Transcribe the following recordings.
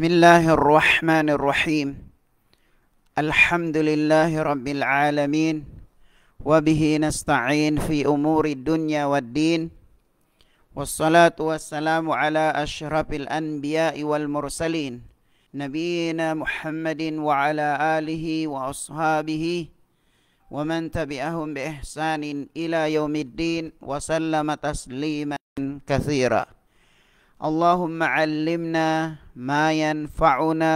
بسم الله الرحمن الرحيم الحمد لله رب العالمين وبه نستعين في أمور الدنيا والدين والصلاة والسلام على أشرف الأنبياء والمرسلين نبينا محمد وعلى آله وأصحابه ومن تبعهم بإحسان إلى يوم الدين وسلم تسليما كثيرا اللهم علمنا ما ينفعنا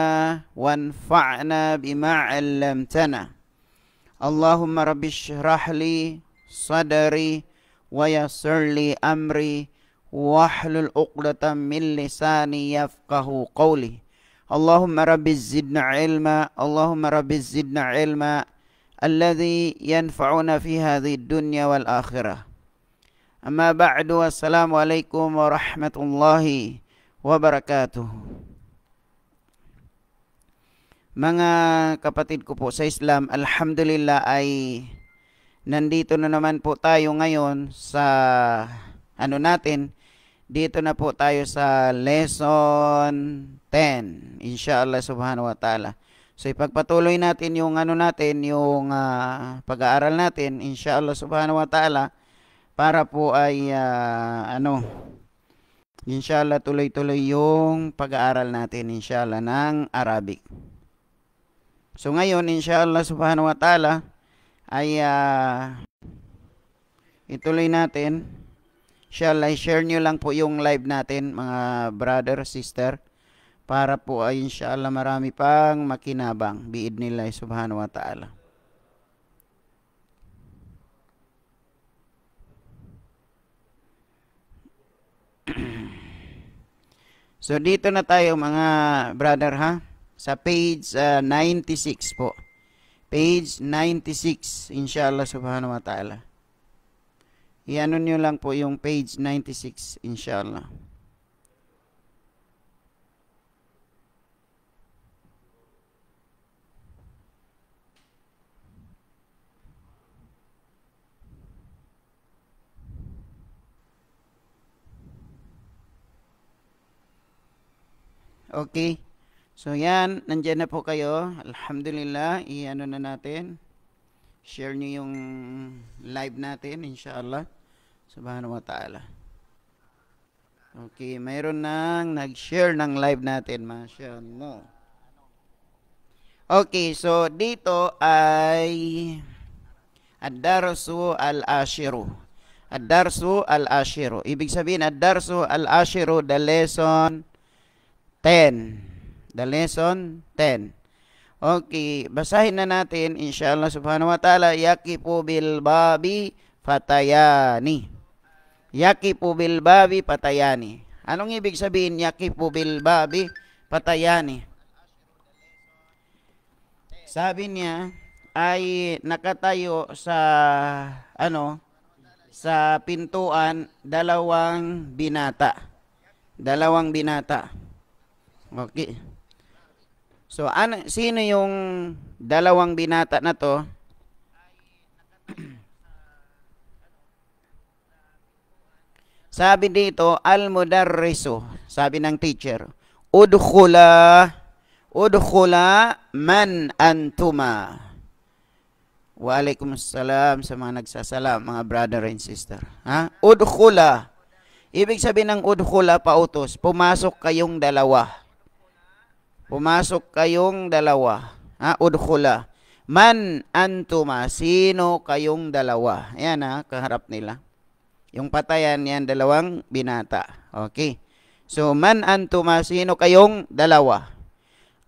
وانفعنا بما علمتنا اللهم رب اشرح لي صدري ويسر لي أمري واحلل عقدة من لساني يفقه قولي اللهم رب زدنا علما اللهم رب زدنا علما الذي ينفعنا في هذه الدنيا والآخرة أما بعد والسلام عليكم ورحمة الله وبركاته Mga kapatid ko po sa Islam, Alhamdulillah ay nandito na naman po tayo ngayon sa ano natin, dito na po tayo sa lesson 10, inshallah subhanahu wa ta'ala. So ipagpatuloy natin yung ano natin, yung uh, pag-aaral natin, inshallah subhanahu wa ta'ala para po ay uh, ano inshallah tuloy-tuloy yung pag-aaral natin inshallah ng Arabic. So ngayon inshallah subhanahu wa ta'ala ay uh, ituloy natin inshallah share niyo lang po yung live natin mga brother, sister para po ay inshallah marami pang makinabang biid nila subhanahu wa ta'ala. so dito na tayo mga brother ha. Sa page uh, ah, 96 po. Page 96 inshallah subhanahu wa ta'ala. Iano nyo lang po yung page 96 inshallah. Okay. So yan, nandiyan na po kayo. Alhamdulillah, i na natin. Share niyo yung live natin, inshallah. Subhanahu wa ta'ala. Okay, mayroon nang nag-share ng live natin, mashallah. Okay, so dito ay Ad-Darsu Al-Ashiru. Ad-Darsu Al-Ashiru. Ibig sabihin, Ad-Darsu Al-Ashiru, the lesson 10. The lesson 10. Okay, basahin na natin inshallah subhanahu wa ta'ala yakifu bil babi fatayani. Yakifu bil babi fatayani. Anong ibig sabihin yakifu bil babi fatayani? Sabi niya ay nakatayo sa ano sa pintuan dalawang binata. Dalawang binata. Okay. So, ano, sino yung dalawang binata na to? Sabi dito, al-mudarrisu, sabi ng teacher, udkhula, udkhula man antuma. Wa alaikum salam sa mga nagsasalam, mga brother and sister. Ha? Udkhula. Ibig sabihin ng udkhula, pautos, pumasok kayong dalawa. Pumasok kayong dalawa. Ha? Udkhula. Man antuma. Sino kayong dalawa? Ayan ha, kaharap nila. Yung patayan, yan dalawang binata. Okay. So, man antuma. Sino kayong dalawa?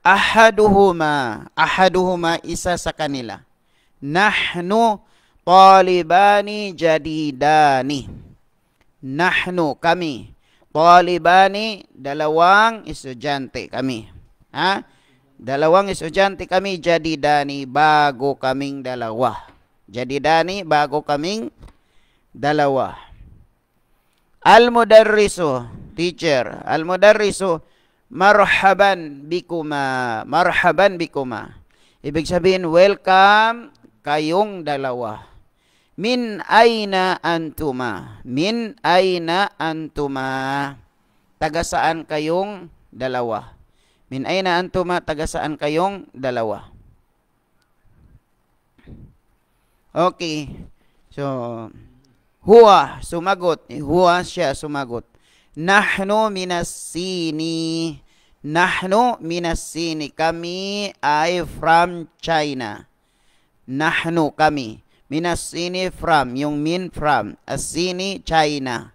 Ahaduhuma. Ahaduhuma, isa sa kanila. Nahnu talibani jadidani. Nahnu, kami. Talibani, dalawang estudyante kami. Ha? Dalawang estudyante kami, jadi dani bago kaming dalawa. Jadi dani bago kaming dalawa. al mudarrisu teacher. al mudarrisu marhaban bikuma. Marhaban bikuma. Ibig sabihin, welcome kayong dalawa. Min aina antuma. Min aina antuma. Taga saan kayong dalawa? Min ayna antuma, taga saan kayong dalawa? Okay. So, huwa, sumagot. Huwa siya sumagot. Nahnu minas sini. Nahnu minas sini. Kami ay from China. Nahnu kami. Minas sini from. Yung min from. Asini China.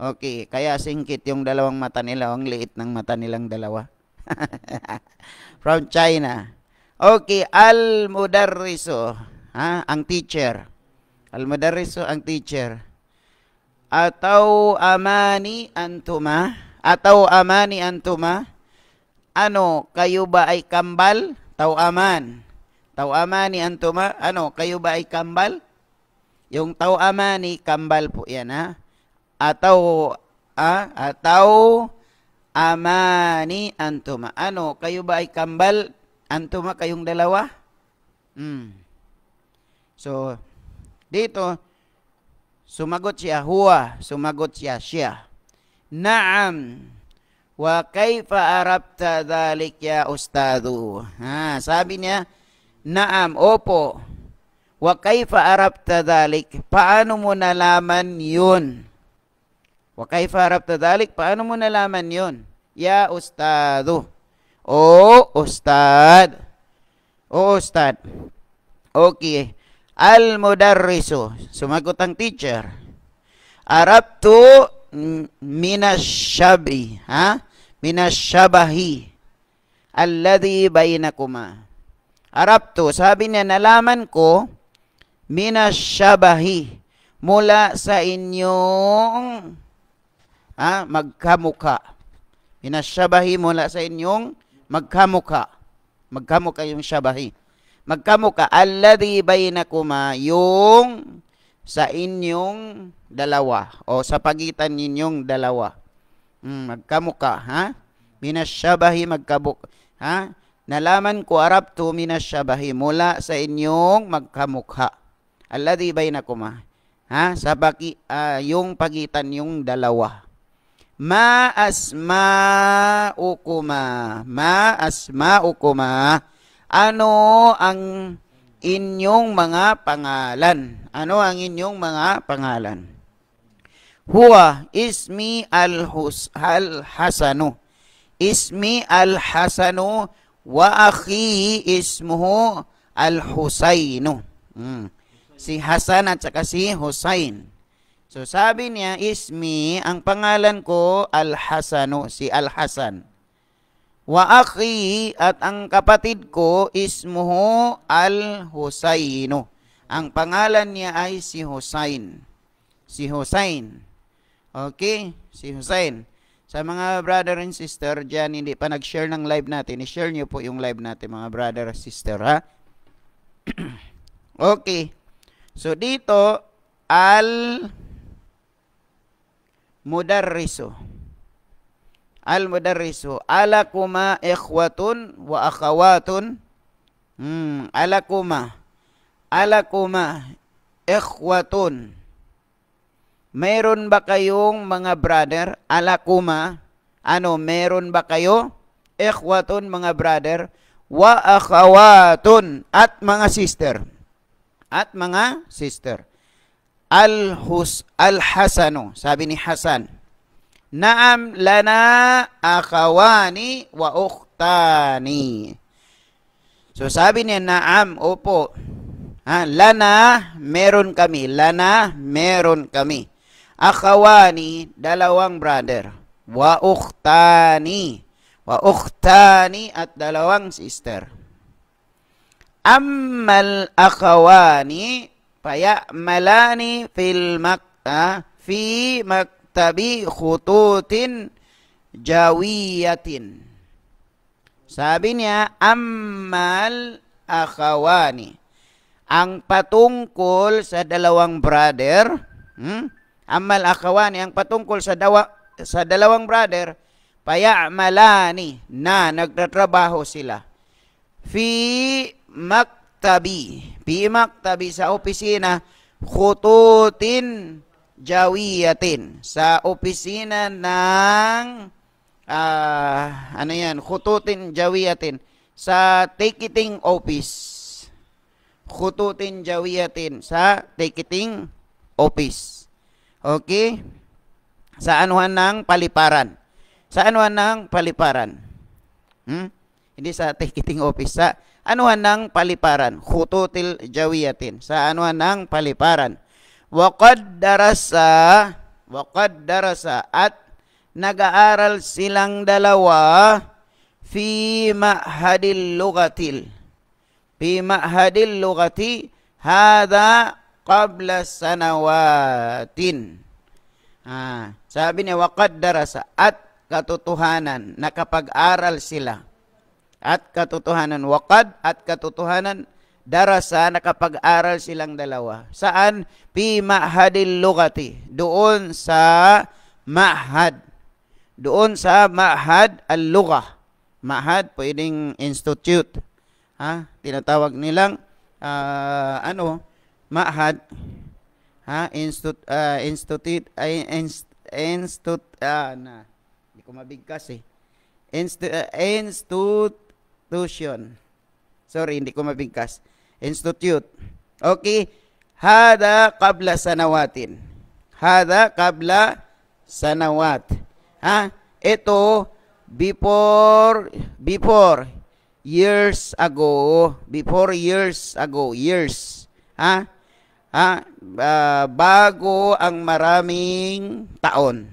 Okay. Kaya singkit yung dalawang mata nila. Ang liit ng mata nilang dalawa. From China. Okay, al-mudarriso, ha? ang teacher. Al-mudarriso, ang teacher. Ataw amani antuma. Ataw amani antuma. Ano, kayo ba ay kambal? aman. Tawaman. amani antuma. Ano, kayo ba ay kambal? Yung amani kambal po yan ha. Ataw, ha? Ataw Amani antuma. Ano, kayo ba ay kambal? Antuma kayong dalawa? Mm. So, dito, sumagot siya, huwa, sumagot siya, siya. Naam. Wa kaifa arabta dhalik ya ustadu? Ha, sabi niya, naam, opo. Wa kaifa arabta dhalik? Paano mo nalaman yun? Wa kaifa harapta dalik? Paano mo nalaman yun? Ya ustado. O ustad. O ustad. Okay. Al mudarrisu. Sumagot ang teacher. Arabtu minasyabi. Ha? Minasyabahi. Alladhi bainakuma. Arabtu. Sabi niya, nalaman ko minasyabahi mula sa inyong ha, magkamuka. Minasyabahi mula sa inyong magkamuka. Magkamuka yung syabahi. Magkamuka, alladhi bainakuma, yung sa inyong dalawa o sa pagitan ninyong dalawa. Hmm, magkamuka, ha? Minasyabahi magkabuk, ha? Nalaman ko arabtu minasyabahi mula sa inyong magkamukha. Alladhi bainakuma. Ha? Sa baki, uh, ah, yung pagitan yung dalawa. Ma asma'ukuma. Ma asma'ukuma. Ano ang inyong mga pangalan? Ano ang inyong mga pangalan? Huwa ismi al-hasanu. Ismi al-hasanu wa akhi ismuhu al husainu Hmm. Si Hasan at saka si husain So sabi niya, ismi, ang pangalan ko, Al-Hasanu, si Al-Hasan. Wa akhi, at ang kapatid ko, ismuhu Al-Husaino. Ang pangalan niya ay si Husain. Si Husain. Okay, si Husain. Sa mga brother and sister, dyan hindi pa nag-share ng live natin. I-share niyo po yung live natin mga brother and sister ha. okay. So dito, al mudarrisu. Al-mudarrisu. Alakuma ikhwatun wa akhawatun. Hmm, alakuma. Alakuma ikhwatun. Meron ba kayong mga brother? Alakuma. Ano, meron ba kayo? Ikhwatun, mga brother. Wa akhawatun. At mga sister. At mga sister. Al-Hus Al-Hasanu. Sabi ni Hasan, Naam lana akawani wa ukhtani. So sabi niya, naam, opo. Ha, lana, meron kami. Lana, meron kami. Akawani, dalawang brother. Wa ukhtani. Wa ukhtani at dalawang sister. Ammal akawani, Fayamalani fil makta fi maktabi khututin jawiyatin. Sabi niya, ammal akhawani. Ang patungkol sa dalawang brother, hmm? ammal akhawani, ang patungkol sa, dawa, sa dalawang brother, payamalani na nagtatrabaho sila. Fi mak maktabi. Fi tabi sa opisina, khututin jawiyatin. Sa opisina ng, uh, ano yan, khututin jawiyatin. Sa ticketing office. Khututin jawiyatin sa ticketing office. Okay? Sa anuhan ng paliparan. Sa anuhan ng paliparan. Hmm? Hindi sa ticketing office, sa anuhan ng paliparan. Khututil jawiyatin. Sa anuhan ng paliparan. waqad darasa, waqad darasa at nag-aaral silang dalawa fi ma'hadil lugatil. Fi ma'hadil lugati hada qabla sanawatin. Ah, sabi niya, waqad darasa at katotohanan, nakapag-aral sila at katotohanan. Wakad at katotohanan darasa nakapag-aral silang dalawa. Saan? Pi ma'hadil lugati. Doon sa ma'had. Doon sa ma'had al-lugah. Ma'had, pwedeng institute. Ha? Tinatawag nilang uh, ano? Ma'had. Ha? Ah, institute, uh, institute, uh, inst, institute, uh, ah, na. Hindi ko mabigkas eh. Inst, uh, institute, institution. Sorry, hindi ko mabigkas. Institute. Okay? Hada kabla sanawatin. Hada kabla sanawat. Ha? Ito, before, before, years ago, before years ago, years, ha? Ha? Uh, bago ang maraming taon.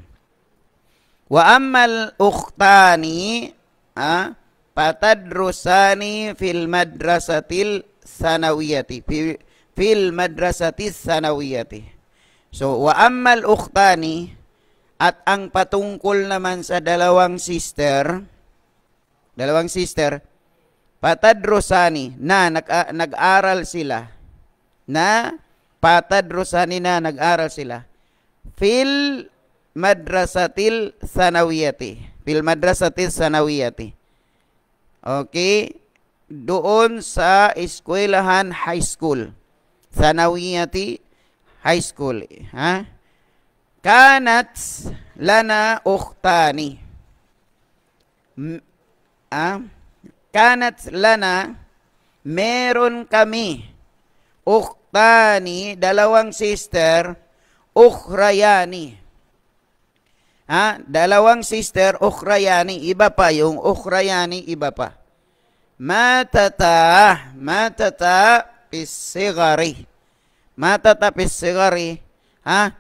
Wa ammal uktani, ha? patadrusani fil madrasatil sanawiyati fil, fil madrasatis sanawiyati so wa ammal ukhtani at ang patungkol naman sa dalawang sister dalawang sister patadrusani na nag, uh, nag-aral sila na patadrusani na nag-aral sila fil madrasatil sanawiyati fil madrasatil sanawiyati Okay? Doon sa eskwelahan high school. Sanawiyati high school. Ha? Kanat lana uktani. Ah? Kanat lana meron kami uktani, dalawang sister, ukrayani. Ha? Dalawang sister, ukrayani, iba pa yung ukrayani, iba pa. Matata, matata pisigari. Matata pisigari. Ha?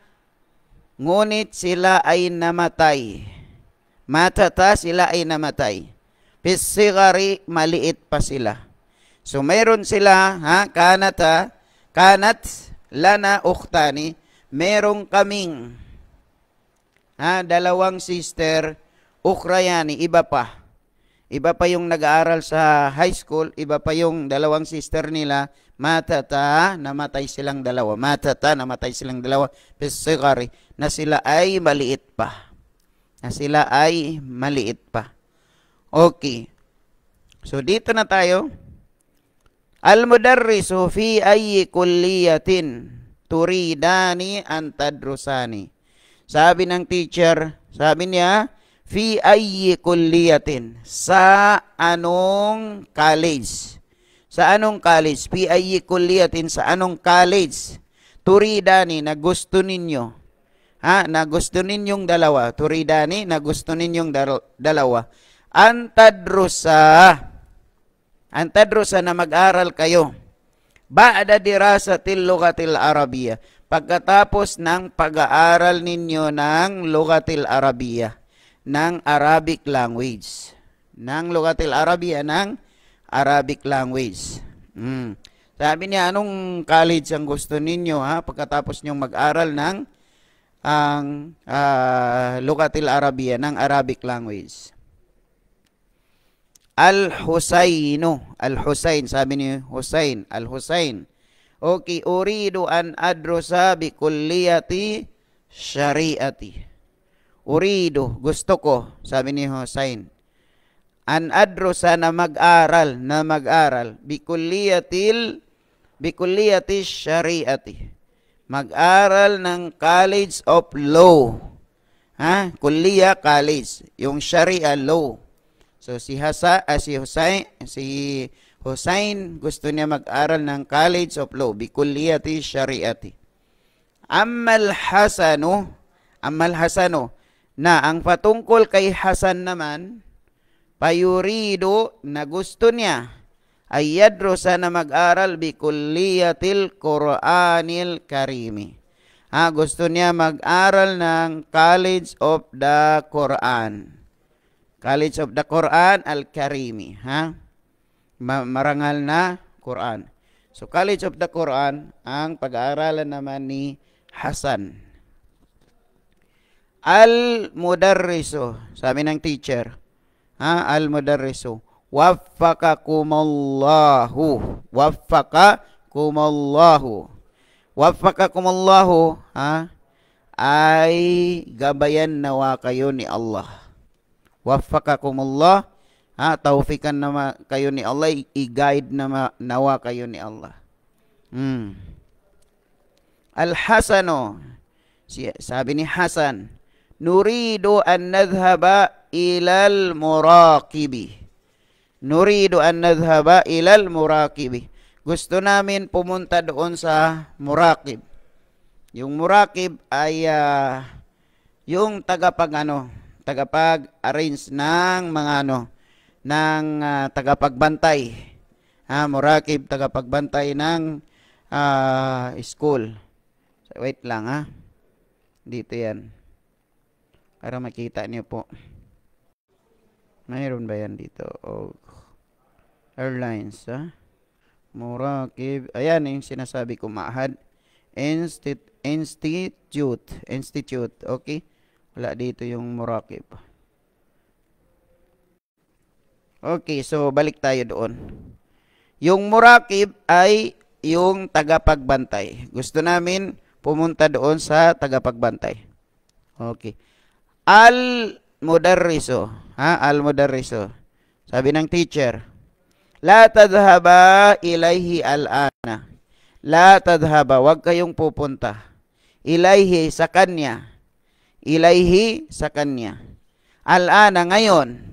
Ngunit sila ay namatay. Matata sila ay namatay. Pisigari, maliit pa sila. So mayroon sila, ha? Kanata, kanat, lana, uktani. Merong kaming Ha, dalawang sister, Ukrayani, iba pa. Iba pa yung nag-aaral sa high school, iba pa yung dalawang sister nila, matata, namatay silang dalawa. Matata, namatay silang dalawa. Sorry, na sila ay maliit pa. Na sila ay maliit pa. Okay. So, dito na tayo. Al-mudarrisu fi ayyi kulliyatin turidani an tadrusani. Sabi ng teacher, sabi niya, fi ayyi kulliyatin sa anong college sa anong college fi ayyi kulliyatin sa anong college turidani na gusto ninyo ha na gusto ninyong dalawa turidani na gusto ninyong dalawa antadrusa antadrusa na mag-aral kayo ba'da dirasatil lugatil arabiyya pagkatapos ng pag-aaral ninyo ng Lugatil Arabiya, ng Arabic language. Ng Lugatil Arabiya, ng Arabic language. Mm. Sabi niya, anong college ang gusto ninyo ha? Pagkatapos nyong mag-aral ng ang uh, Lugatil Arabiya, ng Arabic language. Al-Husaino. Al-Husain. Sabi ni Husain. Al-Husain. Okay, uridu an adrusa bi kulliyati syariati. Uridu, gusto ko, sabi ni Hussein. An adrusa na mag-aral, na mag-aral. Bi kulliyatil, bi kulliyati syariati. Mag-aral ng College of Law. Ha? Kulliya College, yung Sharia Law. So si Hasa, ah, si Hussein, si Hussein, gusto niya mag-aral ng College of Law, Bikulliyati Shariati. Ammal Hasanu, Ammal Hasanu, na ang patungkol kay Hasan naman, payurido na gusto niya, ay yadrusa na mag-aral bikulliyatil Quranil Karimi. Ha, gusto niya mag-aral ng College of the Quran. College of the Quran Al-Karimi. Ha? marangal na Quran. So College of the Quran ang pag-aaralan naman ni Hasan. Al-Mudarriso, sabi ng teacher. Ha, Al-Mudarriso. Waffakakumallahu. Waffakakumallahu. Waffakakumallahu, ha? Ay gabayan nawa kayo ni Allah. Waffakakumullah Ha, taufikan na kayo ni Allah, i-guide na nawa kayo ni Allah. Hmm. Al-Hasano, sabi ni Hasan, Nuridu an nadhaba ilal muraqibi. Nuridu an nadhaba ilal muraqibi. Gusto namin pumunta doon sa muraqib. Yung muraqib ay uh, yung tagapag ano, tagapag arrange ng mga ano, ng uh, tagapagbantay. Ha, Murakib, tagapagbantay ng uh, school. So, wait lang ha. Dito yan. Para makita niyo po. Mayroon ba yan dito? Oh. Airlines ha. Murakib. Ayan yung sinasabi ko maahad. Institute. Institute. Institute. Okay. Wala dito yung Murakib. Murakib. Okay, so balik tayo doon. Yung murakib ay yung tagapagbantay. Gusto namin pumunta doon sa tagapagbantay. Okay. Al mudarriso, ha? Al mudarriso. Sabi ng teacher, la tadhaba ilayhi al-ana. La tadhaba, wag kayong pupunta. Ilayhi sa kanya. Ilayhi sa kanya. Al-ana ngayon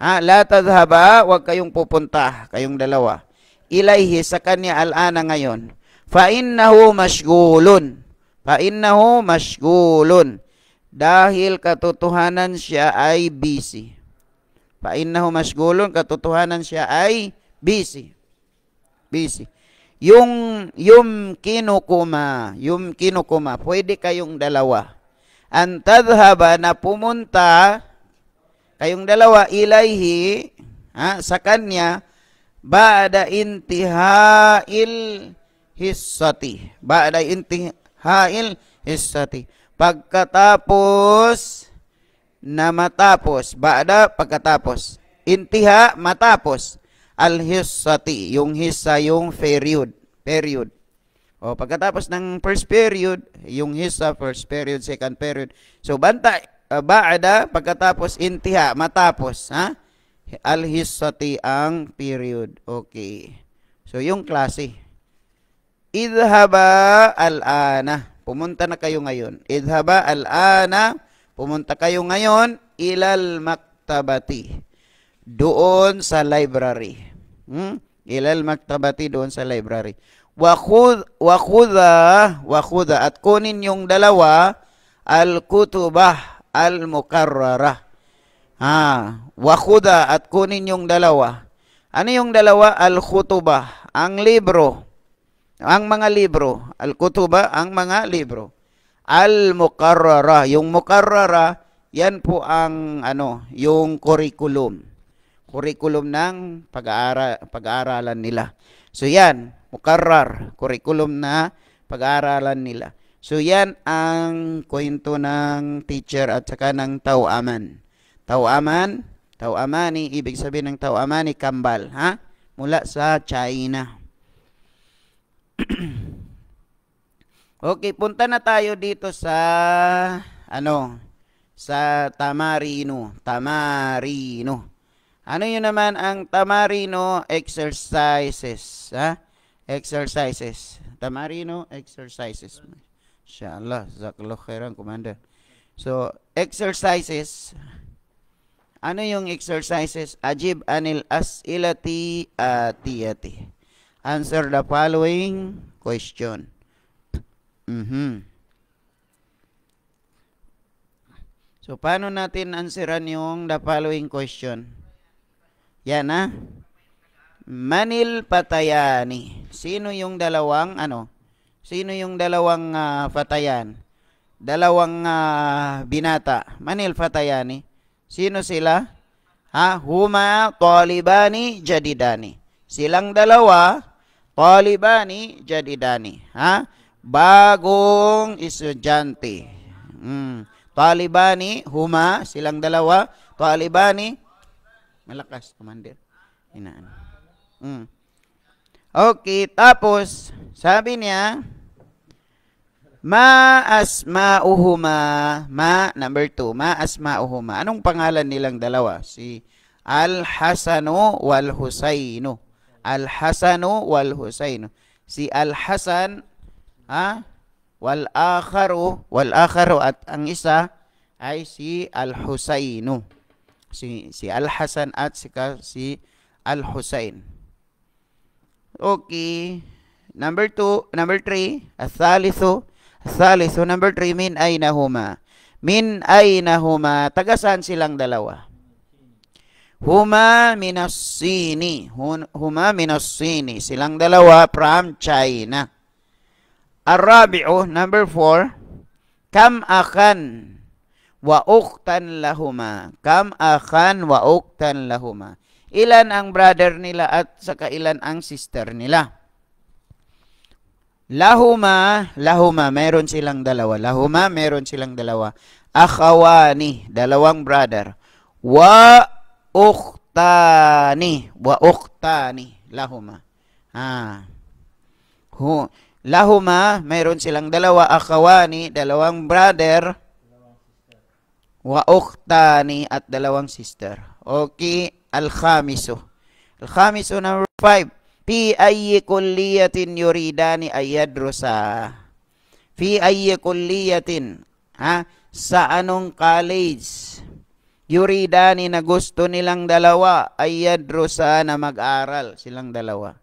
Ha, la tadhaba, wag kayong pupunta, kayong dalawa. Ilayhi sa kanya al-ana ngayon. Fa innahu mashgulun. Fa innahu mashgulun. Dahil katotohanan siya ay busy. Fa innahu mashgulun, katotohanan siya ay busy. Busy. Yung yum kinukuma, yum kinukuma, pwede kayong dalawa. Ang tadhaba na pumunta Kayong dalawa, ilayhi, ha, sa kanya, ba'da intihail hissati. Ba'da intihail hissati. Pagkatapos na matapos. Ba'da, pagkatapos. Intiha, matapos. Al-hissati, yung hissa, yung period. Period. O, pagkatapos ng first period, yung hissa, first period, second period. So, banta, uh, ba'da pagkatapos intiha matapos ha al hissati ang period okay so yung klase idhaba al-ana pumunta na kayo ngayon idhaba al-ana pumunta kayo ngayon ilal maktabati doon sa library hmm? ilal maktabati doon sa library wa wakud wakuda wakuda at kunin yung dalawa al kutubah al-mukarrara. Ah, wakuda at kunin yung dalawa. Ano yung dalawa? Al-kutuba, ang libro. Ang mga libro. Al-kutuba, ang mga libro. Al-mukarrara. Yung mukarrara, yan po ang ano, yung curriculum. Curriculum ng pag-aara, pag nila. So yan, mukarrar, curriculum na pag-aaralan nila. So yan ang kwento ng teacher at saka ng tawaman. Tawaman, ni ibig sabihin ng ni kambal, ha? Mula sa China. okay, punta na tayo dito sa, ano, sa Tamarino. Tamarino. Ano yun naman ang Tamarino exercises, ha? Exercises. Tamarino exercises. Inshallah. Jazakallah khairan, Commander. So, exercises. Ano yung exercises? Ajib anil as'ilati atiyati. Answer the following question. Mm -hmm. So, paano natin answeran yung the following question? Yan, ha? Manil Patayani. Sino yung dalawang, ano? Sino yung dalawang uh, fatayan? Dalawang uh, binata. Manil fatayani. Sino sila? Ha? Huma talibani jadidani. Silang dalawa, talibani jadidani. Ha? Bagong estudyante. Hmm. Talibani, huma, silang dalawa. Talibani, malakas, commander. Inaan. Hmm. Okay, tapos, sabi niya, Ma asma'uhuma. Ma, number two. Ma asma'uhuma. Anong pangalan nilang dalawa? Si Al-Hasanu wal husaynu Al-Hasanu wal husaynu Si Al-Hasan, ha? Wal-akharu, wal-akharu at ang isa ay si al husaynu Si, si Al-Hasan at si, si al husayn Okay. Number two, number three, at thalithu, Thalis. So number 3, min ay Min ay nahuma. Taga saan silang dalawa? Huma minasini. Huma minasini. Silang dalawa from China. Arabi'u, number 4. Kam akan wa uktan lahuma. Kam akan wa uktan lahuma. Ilan ang brother nila at saka ilan ang sister nila? Lahuma, lahuma, meron silang dalawa. Lahuma, meron silang dalawa. Akhawani, dalawang brother. Wa ukhtani, wa ukhtani, lahuma. Ah. Hu, lahuma, meron silang dalawa. Akhawani, dalawang brother. Wa ukhtani at dalawang sister. Okay, al-khamisu. Al-khamisu number five fi ayyi kulliyatin yuridani ayadrusa fi ayyi kulliyatin ha sa anong college yuridani na gusto nilang dalawa ayadrusa na mag-aral silang dalawa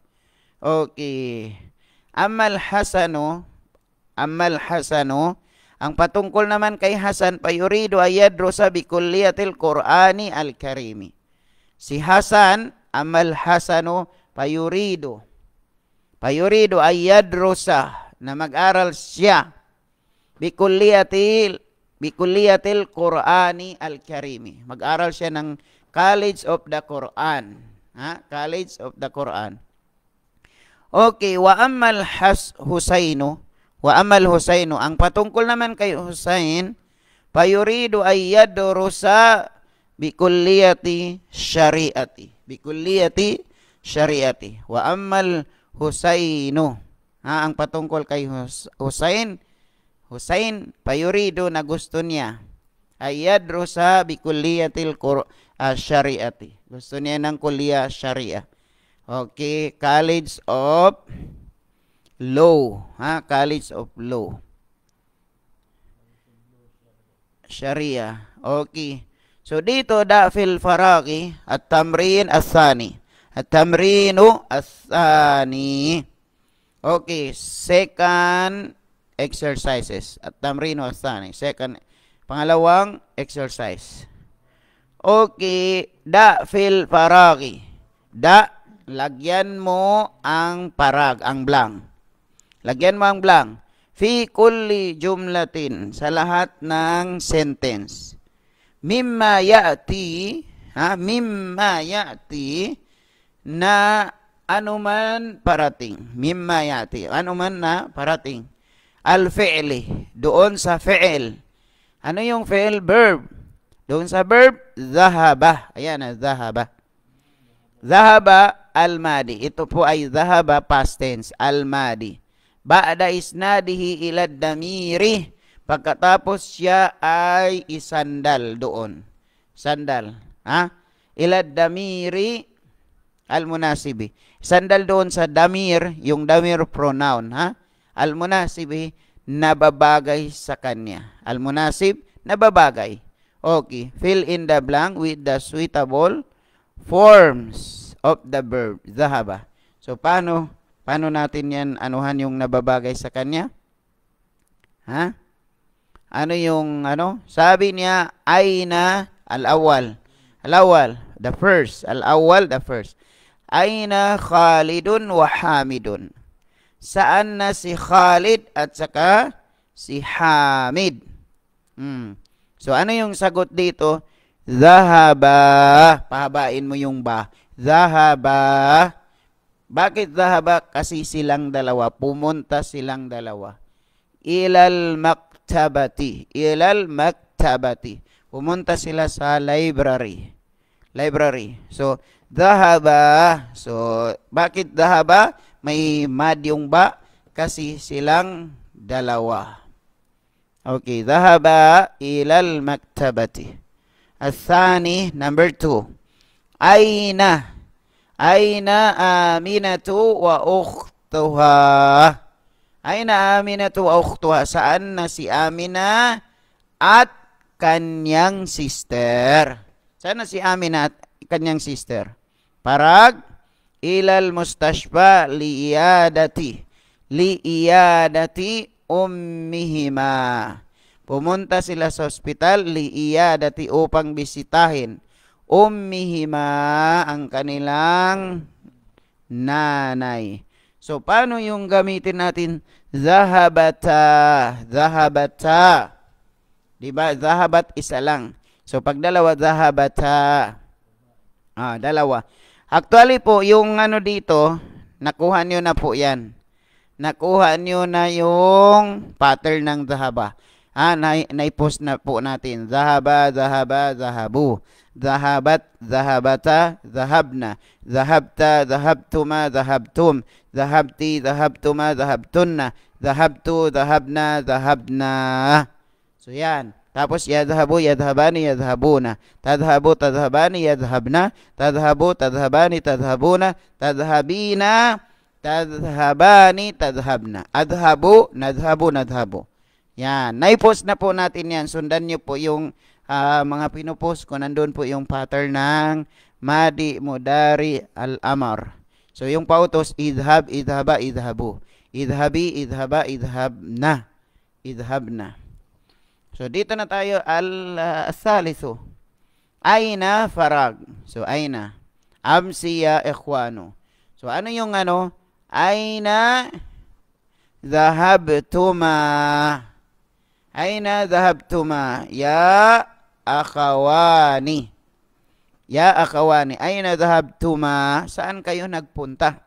okay amal hasano amal hasano ang patungkol naman kay Hasan pa yurido ayadrusa bi kulliyatil qur'ani al-karimi si Hasan amal hasano Payurido. Payurido ay yadrusa na mag-aral siya. Bikuliatil, bikuliatil Qur'ani al-Karimi. Mag-aral siya ng College of the Quran. Ha? College of the Quran. Okay, wa amal has Husaino, wa amal Husaino, ang patungkol naman kay Husain, payurido ay yadrusa bikulliyati syariati. Bikulliyati syariati. Wa ammal Husainu. Ha, ang patungkol kay Husain, Husain, payurido na gusto niya. Ayadrusa bi kulliyatil uh, ah, syariati. Gusto niya ng kulliya sharia Okay, College of Law. Ha, College of Law. Sharia. Okay. So dito da fil faraki at tamrin asani. Tamrinu asani. Okay, second exercises. At tamrinu asani. Second, pangalawang exercise. Okay, da fil paragi. Da, lagyan mo ang parag, ang blank. Lagyan mo ang blank. Fi kulli jumlatin, sa lahat ng sentence. Mimma ya'ti, ha? Mimma ya'ti, na anuman parating. Mimma yati. Anuman na parating. Al-fi'li. Doon sa fi'il. Ano yung fi'il? Verb. Doon sa verb, zahaba. Ayan na, ah, zahaba. Zahaba al-madi. Ito po ay zahaba past tense, al-madi. Ba'da isnadihi ila damiri. Pagkatapos siya ay isandal doon. Sandal. Ha? Ilad damiri Al-munasibi. Sandal doon sa damir, yung damir pronoun, ha? Al-munasibi, nababagay sa kanya. Al-munasib, nababagay. Okay, fill in the blank with the suitable forms of the verb, zahaba. So, paano, paano natin yan, anuhan yung nababagay sa kanya? Ha? Ano yung, ano? Sabi niya, ay na al-awal. Al-awal, the first. Al-awal, the first. Aina Khalidun wa Hamidun? Saan na si Khalid at saka si Hamid? Hmm. So ano yung sagot dito? Zahaba. Pahabain mo yung ba. Zahaba. Bakit zahaba? Kasi silang dalawa. Pumunta silang dalawa. Ilal maktabati. Ilal maktabati. Pumunta sila sa library. Library. So, Dahaba. So, bakit dahaba? May mad yung ba? Kasi silang dalawa. Okay, dahaba ilal maktabati. Athani, number two. Aina. Aina aminatu wa ukhtuha. Aina aminatu wa ukhtuha. Saan na si Amina at kanyang sister? Saan na si Amina at kanyang sister. Parag ilal mustashfa liiyadati liiyadati ummihima. Pumunta sila sa ospital liiyadati upang bisitahin ummihima ang kanilang nanay. So, paano yung gamitin natin? Zahabata. Zahabata. Diba? Zahabat isa lang. So, pag dalawa, zahabata. Ah, dalawa. Actually po, yung ano dito, nakuha niyo na po 'yan. Nakuha niyo na yung pattern ng zahaba. Ah, na, naipost na po natin. Zahaba, zahaba, zahabu. Zahabat, zahabata, zahabna. Zahabta, zahabtuma, zahabtum. Zahabti, zahabtuma, zahabtunna. Zahabtu, zahabna, zahabna. So, yan. Tapos yadhabu, yadhabani, yadhabuna. Tadhabu, tadhabani, yadhabna. Tadhabu, tadhabani, tadhabuna. Tadhabina, tadhabani, tadhabna. Adhabu, nadhabu, nadhabu. Yan. Naipost na po natin yan. Sundan nyo po yung uh, mga pinopost ko. Nandun po yung pattern ng Madi Mudari Al-Amar. So, yung pautos, idhab, idhaba, idhabu. Idhabi, idhaba, idhabna. Idhabna. So, dito na tayo, al salisu Uh, aina farag. So, aina. Amsiya ikhwano. So, ano yung ano? Aina dhahabtuma. Aina dhahabtuma. Ya akawani. Ya akawani. Aina dhahabtuma. Saan kayo nagpunta?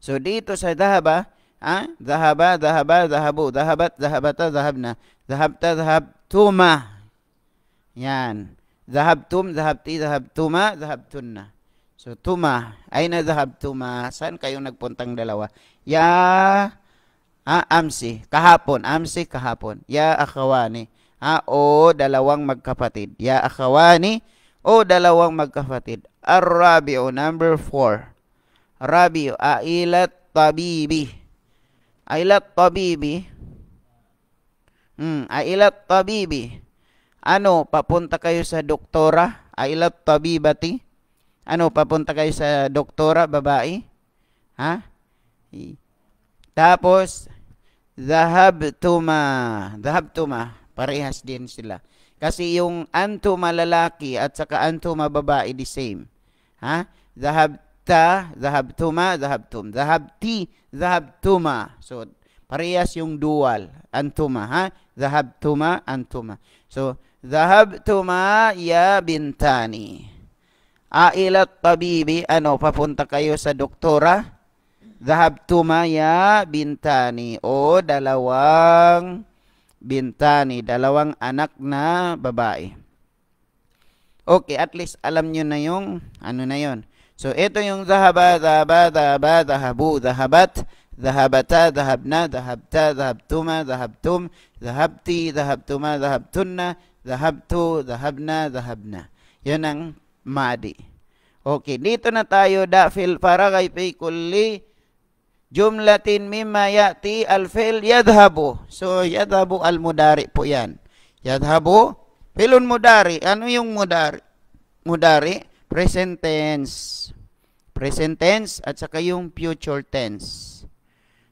So, dito sa dahaba, ah, dhahaba, dhahaba, dhahabu, dhahabat, dhahabata, dhahabna. Zahabta, zahabtuma. Yan. Zahabtum, zahabti, zahabtuma, zahabtunna. So, tuma. Ay na zahabtuma. Saan kayo nagpuntang dalawa? Ya, ah, amsi. Kahapon. Amsi, kahapon. Ya, akawani. Ah, o, dalawang magkapatid. Ya, akawani. O, dalawang magkapatid. Ar-rabi'u, number four. Rabi'u, ailat tabibi. Ailat tabibi Hmm, ailat tabibi. Ano, papunta kayo sa doktora? Ailat tabibati. Ano, papunta kayo sa doktora, babae? Ha? Tapos, zahabtuma. Zahabtuma. Parehas din sila. Kasi yung antuma lalaki at saka antuma babae, the same. Ha? Zahabta, zahabtuma, zahabtum. Zahabti, zahabtuma. So, parehas yung dual. Antuma, ha? Dhahabtuma antuma. So, Dhahabtuma ya bintani. Ailat tabibi, ano, papunta kayo sa doktora? Dhahabtuma ya bintani. O, dalawang bintani, dalawang anak na babae. Okay, at least alam nyo na yung, ano na yon. So, ito yung zahaba, zahaba, zahaba, zahabu, zahabat, ذهبتا ذهبنا ذهبتا ذهبتما ذهبتم ذهبتي ذهبتما ذهبتن ذهبت ذهبنا ذهبنا yun ang madi okay dito na tayo da fil kay fi kulli jumlatin mimma yati al fil yadhhabu so yadhhabu al mudari po yan yadhhabu filun mudari ano yung mudari mudari present tense present tense at saka yung future tense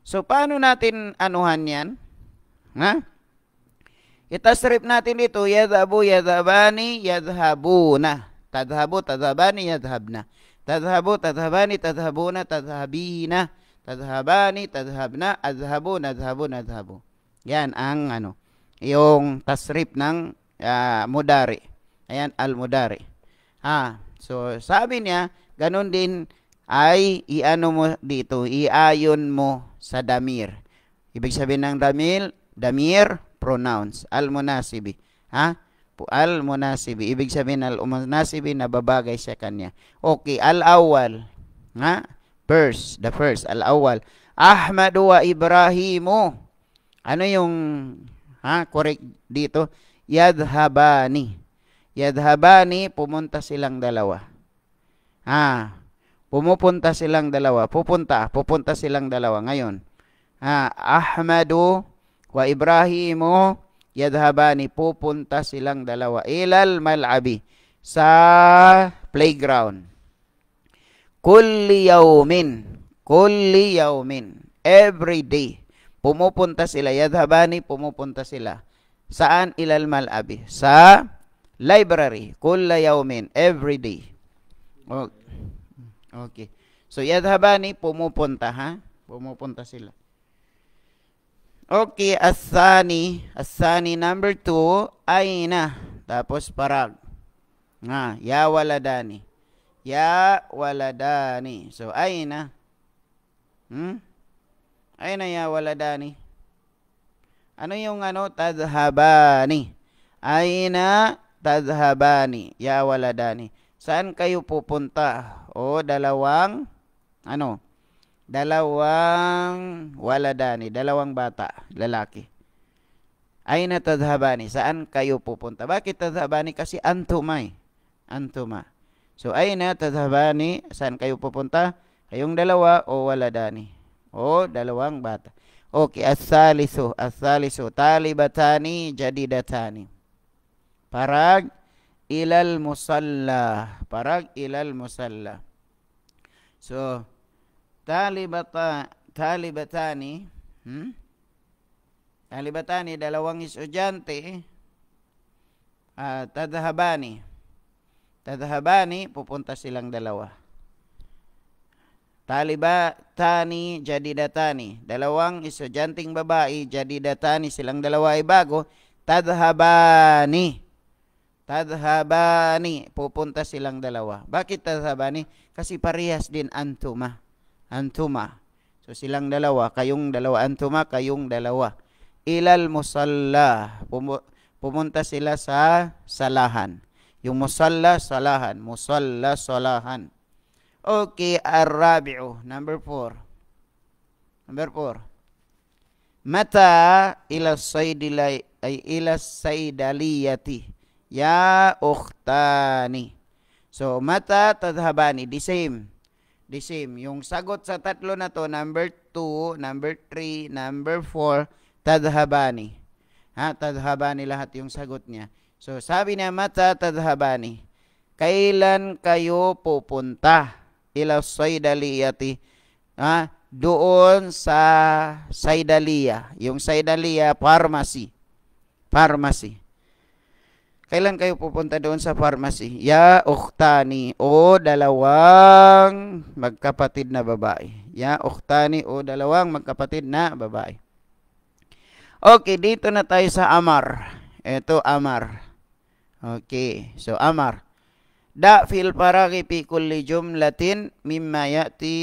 So, paano natin anuhan yan? Ha? Itasrip natin dito, yadhabu, yadhabani, yadhabuna. Tadhabu, tadhabani, yadhabna. Tadhabu, tadhabani, tadhabuna, tadhabina. Tadhabani, tadhabna, adhabu, nadhabu, nadhabu. Yan ang ano, yung tasrip ng uh, mudari. Ayan, al-mudari. Ha, so sabi niya, ganun din ay iano mo dito, iayon mo sa damir. Ibig sabihin ng damir, damir, pronouns. Al-munasibi. Ha? Al-munasibi. Ibig sabihin al-munasibi na babagay sa kanya. Okay, al-awwal. Ha? First, the first, al-awwal. Ahmad wa Ibrahimu. Ano yung ha, correct dito? Yadhabani. Yadhabani, pumunta silang dalawa. Ha, Pumupunta silang dalawa. Pupunta. Pupunta silang dalawa. Ngayon, ah, Ahmadu wa Ibrahimu yadhabani. Pupunta silang dalawa. Ilal mal'abi. Sa playground. Kulli yaumin. Kulli yaumin. Every day. Pumupunta sila. Yadhabani, pumupunta sila. Saan ilal mal'abi? Sa library. Kulla yaumin. Every day. Okay. Okay. So, yadhabani, pumupunta, ha? Pumupunta sila. Okay, asani. Asani number two, aina. Tapos parag. Nga, ya waladani. Ya waladani. So, aina. Hmm? Aina ya waladani. Ano yung ano? Tadhabani. Aina tadhabani. Ya waladani. Saan kayo pupunta? O dalawang ano? Dalawang waladani, dalawang bata, lalaki. Ay na tadhabani, saan kayo pupunta? Bakit tadhabani? Kasi antumay. Eh. Antuma. So ay na tadhabani, saan kayo pupunta? Kayong dalawa o waladani. O dalawang bata. Okay, asaliso, asaliso, talibatani, jadidatani. Parag ilal musalla. Parag ilal musalla. So, talibata, talibatani, hmm? talibatani, dalawang estudyante, uh, tadhabani. Tadhabani, pupunta silang dalawa. Talibatani, datani. Dalawang estudyanteng babae, datani silang dalawa ay bago, Tadhabani Tadhabani. Pupunta silang dalawa. Bakit tadhabani? Kasi parehas din antuma. Antuma. So silang dalawa, kayong dalawa, antuma, kayong dalawa. Ilal musalla. Pumunta sila sa salahan. Yung musalla, salahan. Musalla, salahan. Okay, arabi'u. Number four. Number four. Mata ila saydali ay ila saydaliyati. Ya ukhtani. So, mata tadhabani. The same. The same. Yung sagot sa tatlo na to, number 2, number 3, number 4, tadhabani. Ha, tadhabani lahat yung sagot niya. So, sabi niya, mata tadhabani. Kailan kayo pupunta? Ila saydaliyati. Ha, doon sa Saidalia. Yung Saidalia Pharmacy. Pharmacy. Kailan kayo pupunta doon sa pharmacy? Ya uktani o dalawang magkapatid na babae. Ya uktani o dalawang magkapatid na babae. Okay, dito na tayo sa amar. Ito amar. Okay, so amar. Da fil paragi fi kulli jumlatin mimma ya'ti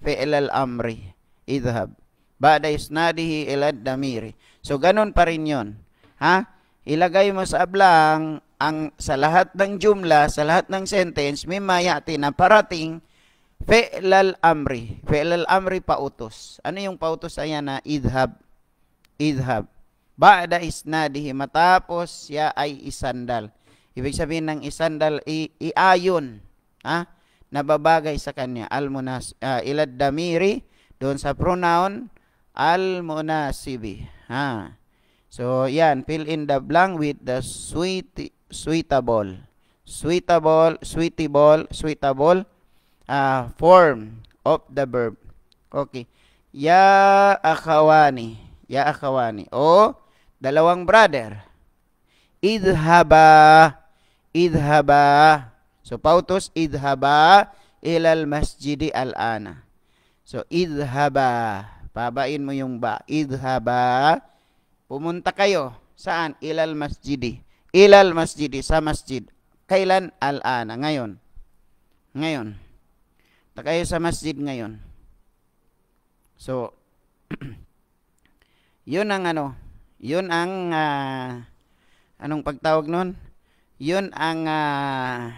fi'lal amri Idhab. Ba'da isnadihi ila damiri. So ganun pa rin 'yon. Ha? ilagay mo sa ablang ang sa lahat ng jumla, sa lahat ng sentence, may yati na parating fi'lal amri. Fi'lal amri pautos. Ano yung pautos ayan na idhab? Idhab. Ba'da isnadihi matapos ya ay isandal. Ibig sabihin ng isandal iayon, ha? Nababagay sa kanya al munas uh, ah, ilad damiri doon sa pronoun al munasibi. Ha? So, yan. Fill in the blank with the sweet, suitable. Suitable, sweetable, suitable uh, ah, form of the verb. Okay. Ya akawani. Ya akawani. O, dalawang brother. Idhaba. Idhaba. So, pautos. Idhaba ilal masjidi al-ana. So, idhaba. Pabain mo yung ba. Idhaba Pumunta kayo. Saan? Ilal masjid Ilal masjid sa masjid. Kailan? Al-ana. Ngayon. Ngayon. takayo sa masjid ngayon. So, yun ang ano, yun ang, uh, anong pagtawag noon Yun ang, uh,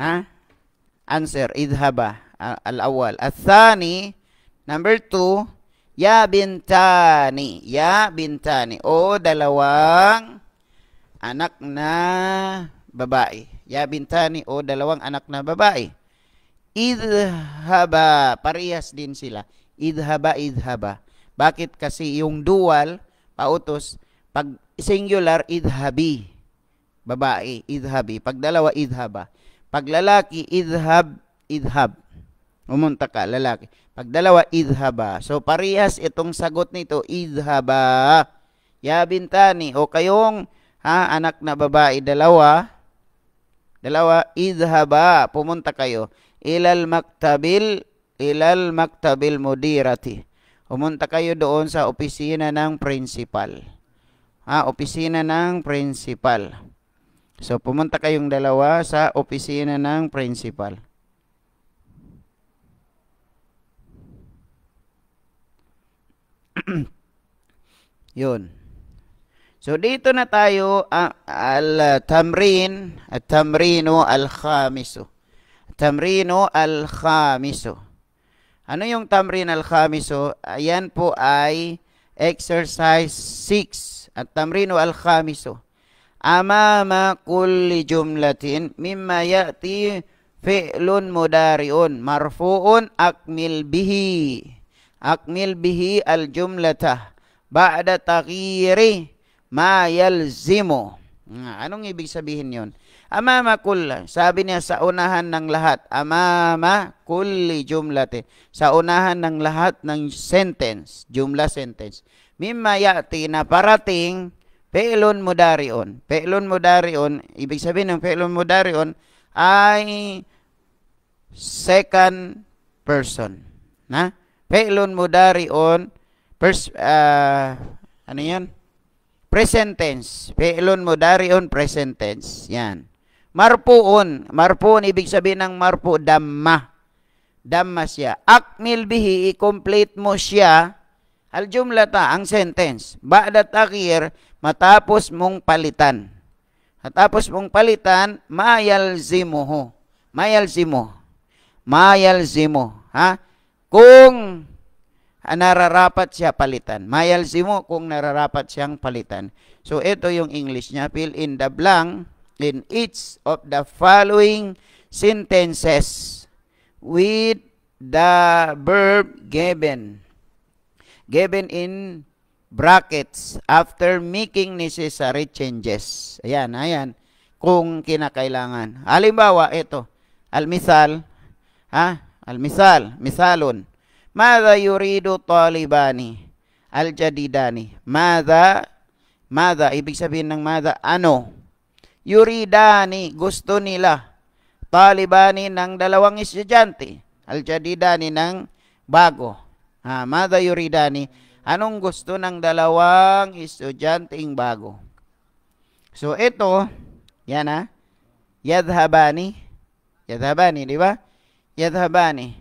ha? Answer, idhaba, al-awwal. al thani, number two, Ya bintani, ya bintani. O dalawang anak na babae. Ya bintani o dalawang anak na babae. Idhaba, parehas din sila. Idhaba, idhaba. Bakit kasi yung dual, pautos, pag singular, idhabi. Babae, idhabi. Pag dalawa, idhaba. Pag lalaki, idhab, idhab. Umunta ka, lalaki pag dalawa, idhaba. So, parehas itong sagot nito, idhaba. Ya bintani, o kayong ha, anak na babae, dalawa, dalawa, idhaba, pumunta kayo, ilal maktabil, ilal maktabil mudirati. Pumunta kayo doon sa opisina ng principal. Ha, opisina ng principal. So, pumunta kayong dalawa sa opisina ng principal. Yun. So dito na tayo uh, al-tamrin, at-tamrino al-khamiso. Tamrino al-khamiso. Ano yung tamrin al-khamiso? Ayan po ay exercise 6 at tamrino al-khamiso. Amama kulli jumlatin mimma ya'ti fi'lun mudari'un marfu'un akmil bihi akmil bihi al-jumlatah ba'da taghyiri ma yalzimu. Anong ibig sabihin yon? Amama kulla. Sabi niya sa unahan ng lahat. Amama kulli jumlate. Sa unahan ng lahat ng sentence. Jumla sentence. Mimma yati na parating pe'lon mudarion. Pe'lon mudarion, ibig sabihin ng pe'lon mudarion ay second person. Na? Fi'lun mudari'un first uh, ah, ano 'yan? Present tense. Fi'lun mudari'un present tense. 'Yan. Marpuun. Marpuun ibig sabihin ng marpu damma. Damma siya. Akmil bihi i-complete mo siya. Al ta, ang sentence. Ba'da takhir matapos mong palitan. Matapos mong palitan, mayalzimuhu. Mayalzimu. Mayalzimu. Ha? kung nararapat siya palitan. Mayalsi mo kung nararapat siyang palitan. So, ito yung English niya. Fill in the blank in each of the following sentences with the verb given. Given in brackets after making necessary changes. Ayan, ayan. Kung kinakailangan. Halimbawa, ito. Almisal, ha? Al-misal, misalun. Mada yuridu talibani? Al-jadidani. Mada, mada, ibig sabihin ng mada, ano? Yuridani, gusto nila. Talibani ng dalawang estudyante. Al-jadidani ng bago. Ha, mada yuridani? Anong gusto ng dalawang estudyanteng bago? So, ito, yan ha, yadhabani, yadhabani, di ba? yadhabani.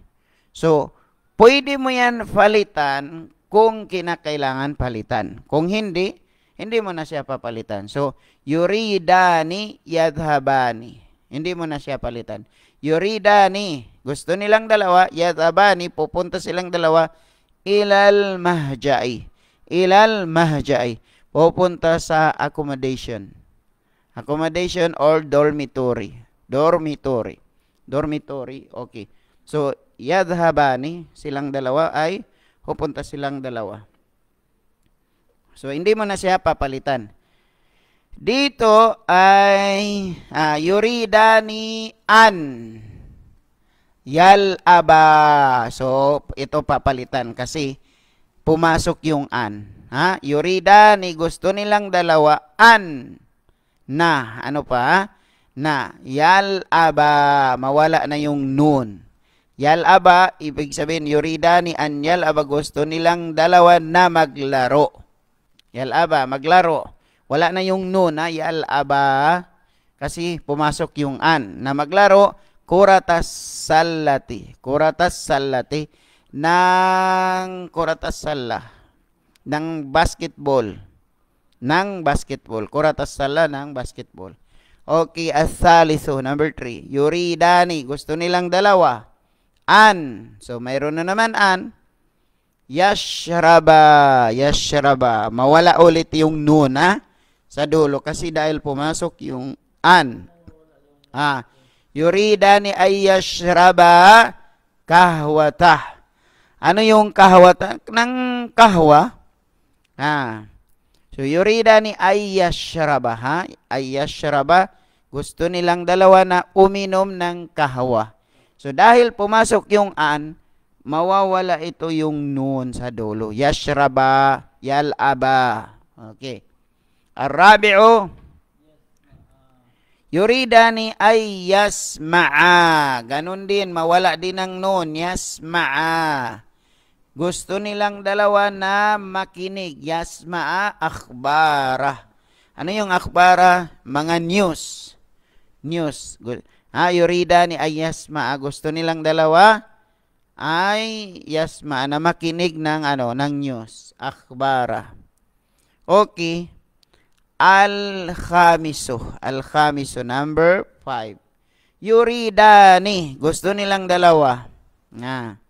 So, pwede mo yan palitan kung kinakailangan palitan. Kung hindi, hindi mo na siya papalitan. So, yuridani yadhabani. Hindi mo na siya palitan. Yuridani, gusto nilang dalawa, yadhabani, pupunta silang dalawa, ilal mahjai. Ilal mahjai. Pupunta sa accommodation. Accommodation or dormitory. Dormitory dormitory, okay. So, yadhabani, silang dalawa ay pupunta silang dalawa. So, hindi mo na siya papalitan. Dito ay ah, yuridani an yalaba. So, ito papalitan kasi pumasok yung an. Ha? Yuridani, gusto nilang dalawa an na. Ano pa? na yal aba mawala na yung nun. Yal aba ibig sabihin yurida ni anyal yal aba gusto nilang dalawa na maglaro. Yal aba maglaro. Wala na yung nun na yal aba kasi pumasok yung an na maglaro kuratas salati. Kuratas salati ng kuratas sala ng basketball ng basketball. Kuratas sala ng basketball. Okay, as-saliso. Number 3. Yuridani. Gusto nilang dalawa. An. So, mayroon na naman an. Yashraba. Yashraba. Mawala ulit yung nun, ha? Sa dulo. Kasi dahil pumasok yung an. Ha. Yuridani ay yashraba kahwata. Ano yung kahwata? Nang kahwa. Ha. So yurida ni ayyashrabaha, ayyashraba, gusto nilang dalawa na uminom ng kahawa. So dahil pumasok yung an, mawawala ito yung nun sa dulo. Yashraba, yalaba. Okay. Arabi'o, yurida ni ay yasma'a. din, mawala din ang nun, yasma'a. Gusto nilang dalawa na makinig. Yasma'a akbara. Ano yung akbara? Mga news. News. Ha, yurida ni ay Gusto nilang dalawa ay yasma'a na makinig ng ano, ng news. Akbara. Okay. Al-Khamiso. Al-Khamiso number 5. Yurida ni. Gusto nilang dalawa. Nga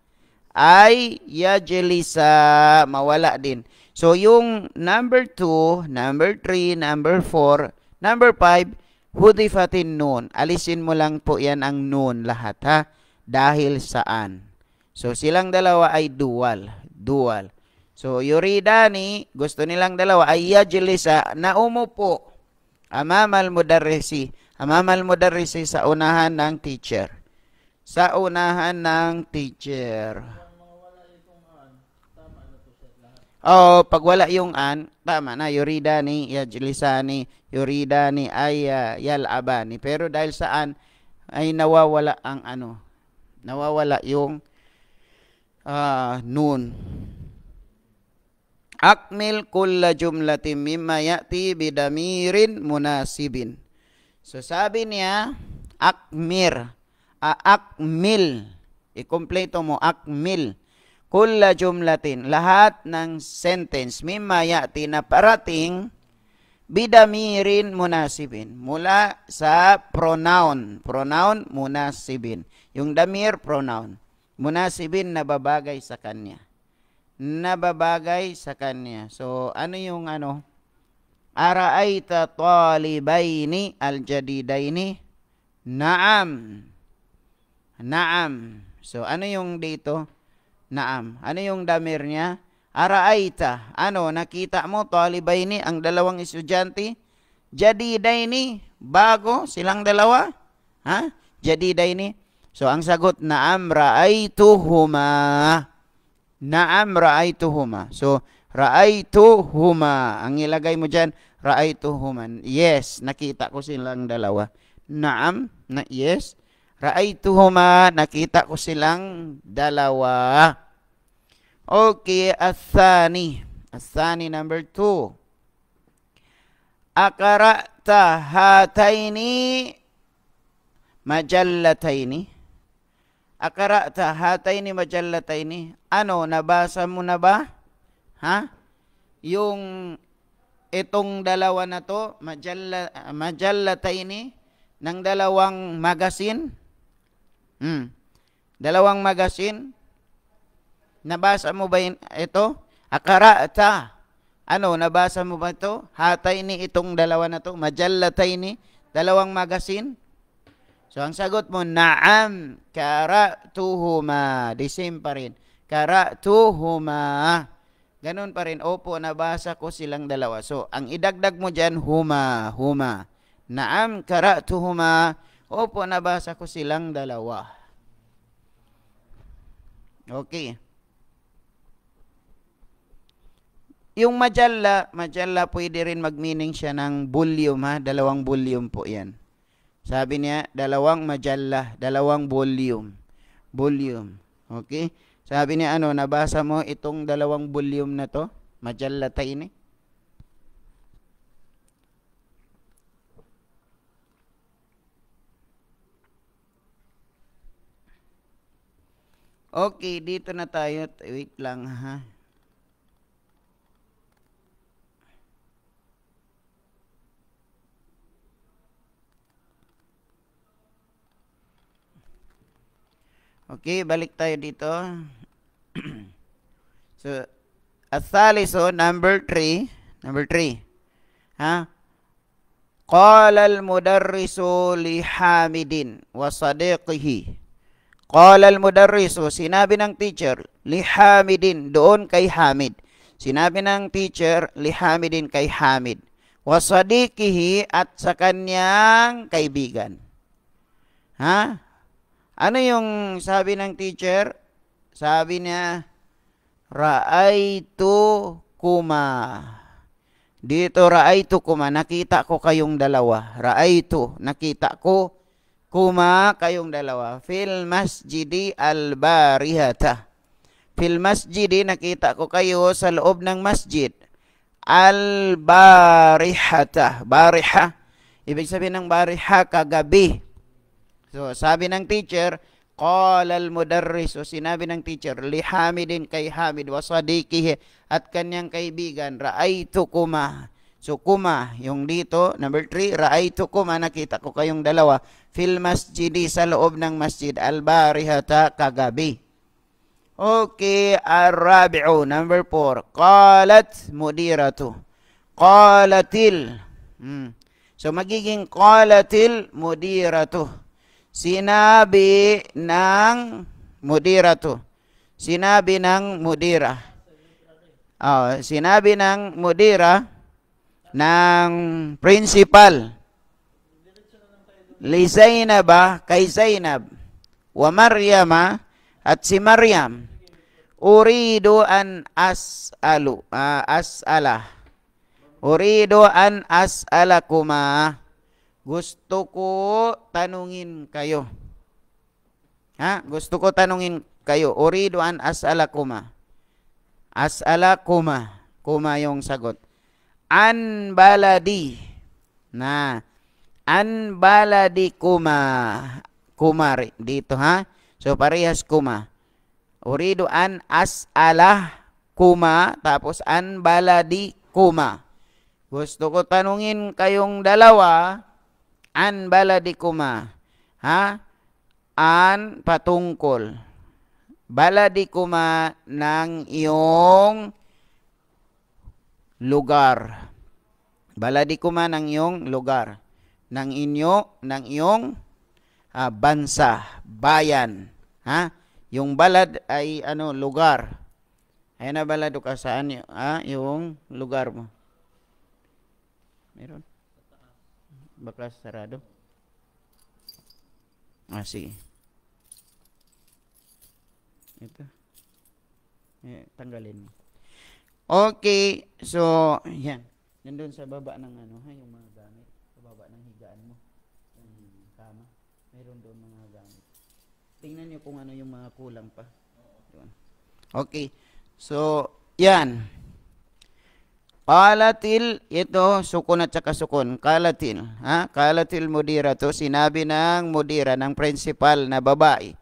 ay yajlisa, mawala din. So, yung number 2, number 3, number 4, number 5, hudifatin nun. Alisin mo lang po yan ang nun lahat ha. Dahil saan? So, silang dalawa ay dual. Dual. So, yuridani, gusto nilang dalawa ay yajlisa na umupo. Amamal mudarrisi. Amamal mudarrisi sa unahan ng teacher. Sa unahan ng teacher. Oh, pag wala yung an, tama na, yurida ni, yajlisa ni, yurida ni, Aya uh, yalaba ni. Pero dahil sa an, ay nawawala ang ano, nawawala yung uh, ah, nun. Akmil kulla jumlatin mimma ya'ti bidamirin munasibin. So sabi niya, akmir, uh, akmil, ikompleto mo, akmil kulla jumlatin, lahat ng sentence, mimma yati na parating, bidamirin munasibin, mula sa pronoun, pronoun munasibin, yung damir pronoun, munasibin na babagay sa kanya, nababagay sa kanya. So, ano yung ano? araaita talibaini aljadidaini? Naam. Naam. So, ano yung dito? Naam. Ano yung damir niya? Araaita. Ano, nakita mo, talibayni, ang dalawang estudyante? Jadidaini, bago silang dalawa? Ha? Jadidaini. So, ang sagot, naam raaituhuma. Naam raaituhuma. So, raaituhuma. Ang ilagay mo dyan, raaituhuma. Yes, nakita ko silang dalawa. Naam, na yes. Raaituhuma, nakita ko silang dalawa. Okay, asani. Asani number two. Akara'ta hataini majallataini. Akara'ta hataini majallataini. Ano, nabasa mo na ba? Ha? Yung itong dalawa na to, majalla, majallataini, ng dalawang magazine? Mm. Dalawang magasin. Nabasa mo ba ito? Akarata. Ano, nabasa mo ba ito? Hatay ni itong dalawa na to. Majallatay ni. Dalawang magasin. So, ang sagot mo, naam, karatuhuma. The same pa rin. Karatuhuma. Ganun pa rin. Opo, nabasa ko silang dalawa. So, ang idagdag mo dyan, huma, huma. Naam, karatuhuma. Huma Opo, nabasa ko silang dalawa. Okay. Yung majalla, majalla pwede rin mag-meaning siya ng volume ha. Dalawang volume po yan. Sabi niya, dalawang majalla, dalawang volume. Volume. Okay? Sabi niya, ano, nabasa mo itong dalawang volume na to? Majalla tayo ni. Eh? Okay, dito na tayo. Wait lang ha. Okay, balik tayo dito. so, Athaliso, number 3. Number 3. Ha? Qala al-mudarrisu li Hamidin wa sadiqihi. Qala al-mudarrisu, sinabi ng teacher, li Hamidin, doon kay Hamid. Sinabi ng teacher, li Hamidin kay Hamid. Wa Wasadikihi at sa kanyang kaibigan. Ha? Ano yung sabi ng teacher? Sabi niya, Ra'aytu kuma. Dito, ra'aytu kuma. Nakita ko kayong dalawa. Ra'aytu, nakita ko Kuma kayong dalawa. Fil masjidi al-barihata. Fil masjidi, nakita ko kayo sa loob ng masjid. Al-barihata. Bariha. Ibig sabihin ng bariha, kagabi. So, sabi ng teacher, Qala al-mudarris, so sinabi ng teacher, li Hamidin kay Hamid wa sadikihi at kanyang kaibigan, kuma So kuma, yung dito, number 3, ra'aytu kuma, nakita ko kayong dalawa, fil masjidi sa loob ng masjid, al-barihata kagabi. Okay, ar-rabi'u, number 4, qalat mudiratu, qalatil. Hmm. So magiging qalatil mudiratu. Sinabi ng mudiratu. Sinabi ng mudira. Oh, sinabi ng mudira, ng principal. Li Zainaba ah, kay Zainab wa Maryama ah, at si Maryam. Urido an as'alu uh, as'ala. Urido an as'alakuma. Gusto ko tanungin kayo. Ha? Gusto ko tanungin kayo. Urido an as'alakuma. As'alakuma. Kuma yung sagot an baladi na an baladi kuma kuma dito ha so parehas kuma urido an as'alah kuma tapos an baladi kuma gusto ko tanungin kayong dalawa an baladi kuma ha an patungkol baladi kuma ng iyong lugar. Baladikuman ang iyong lugar ng inyo ng iyong uh, bansa, bayan, ha? Yung balad ay ano lugar. Ayan na balad ka saan yung, ah, yung lugar mo. Meron? Bakla sarado. Ah, sige. Ito. Eh, tanggalin mo. Okay, so, yan. Nandun sa baba ng ano, ha, yung mga gamit. Sa baba ng higaan mo. Yung kama. Meron doon mga gamit. Tingnan nyo kung ano yung mga kulang pa. Yun. Okay. So, yan. Kalatil, ito, sukon at saka sukon. Kalatil. Ha? Kalatil mudira to. Sinabi ng mudira, ng principal na babae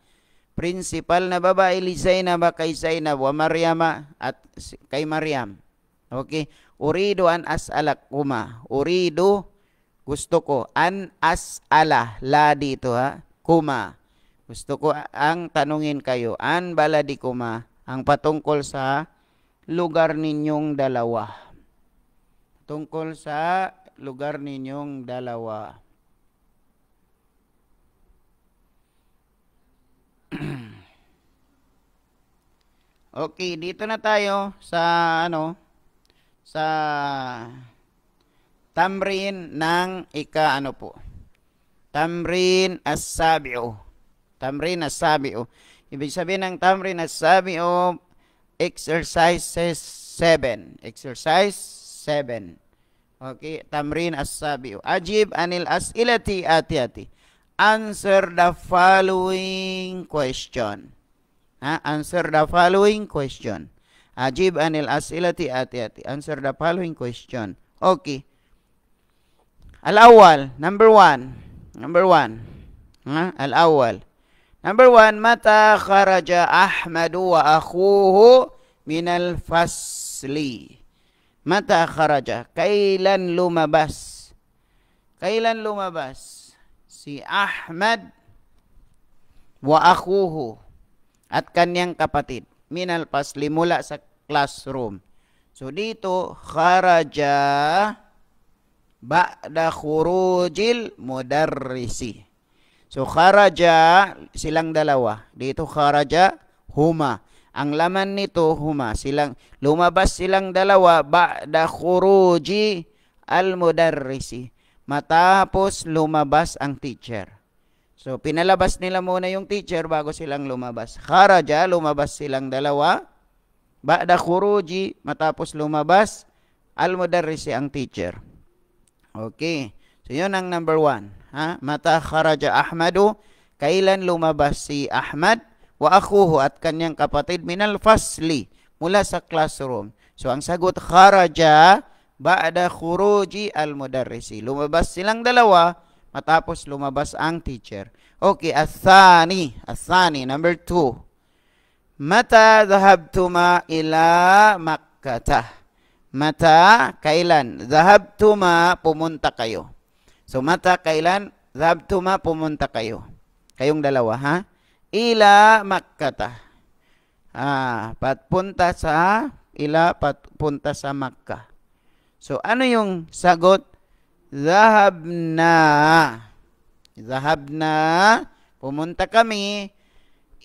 principal na babae li Zainab kay Zainab wa Maryama at kay Maryam. Okay? Urido an as'alak kuma. Urido gusto ko an as'ala la dito ha. Kuma. Gusto ko ang tanungin kayo an baladi kuma ang patungkol sa lugar ninyong dalawa. Tungkol sa lugar ninyong dalawa. okay, dito na tayo sa ano sa tamrin ng ika ano po. Tamrin as-sabi'u. Tamrin as-sabi'u. Ibig sabihin ng tamrin as-sabi'u exercises 7. Exercise 7. Okay, tamrin as-sabi'u. Ajib anil as'ilati ati ati. answer the following question. Ha? Answer the following question. Ajib anil asilati ati-ati. Answer the following question. Okay. al awal number one. Number one. al awal Number one, mata kharaja Ahmadu wa akhuhu minal fasli. Mata kharaja. Kailan lumabas? Kailan lumabas? si Ahmad wa akuhu at kanyang kapatid minal pasli sa classroom. So dito kharaja ba'da khurujil mudarrisi. So kharaja silang dalawa. Dito kharaja huma. Ang laman nito huma silang lumabas silang dalawa ba'da khuruji al mudarrisi Matapos lumabas ang teacher. So, pinalabas nila muna yung teacher bago silang lumabas. Kharaja, lumabas silang dalawa. Ba'da khuruji, matapos lumabas, al-mudarrisi ang teacher. Okay. So, yun ang number one. Ha? Mata kharaja Ahmadu, kailan lumabas si Ahmad? Wa akuhu at kanyang kapatid minal fasli mula sa classroom. So, ang sagot kharaja ba'da khuruji al-mudarrisi. Lumabas silang dalawa matapos lumabas ang teacher. Okay, asani, asani number two. Mata dhahabtuma ila makkata. Mata kailan? Dhahabtuma pumunta kayo. So mata kailan? Dhahabtuma pumunta kayo. Kayong dalawa ha? Ila makkata. Ah, patpunta sa ila patpunta sa Makkah. So, ano yung sagot? Zahabna. Zahabna. Pumunta kami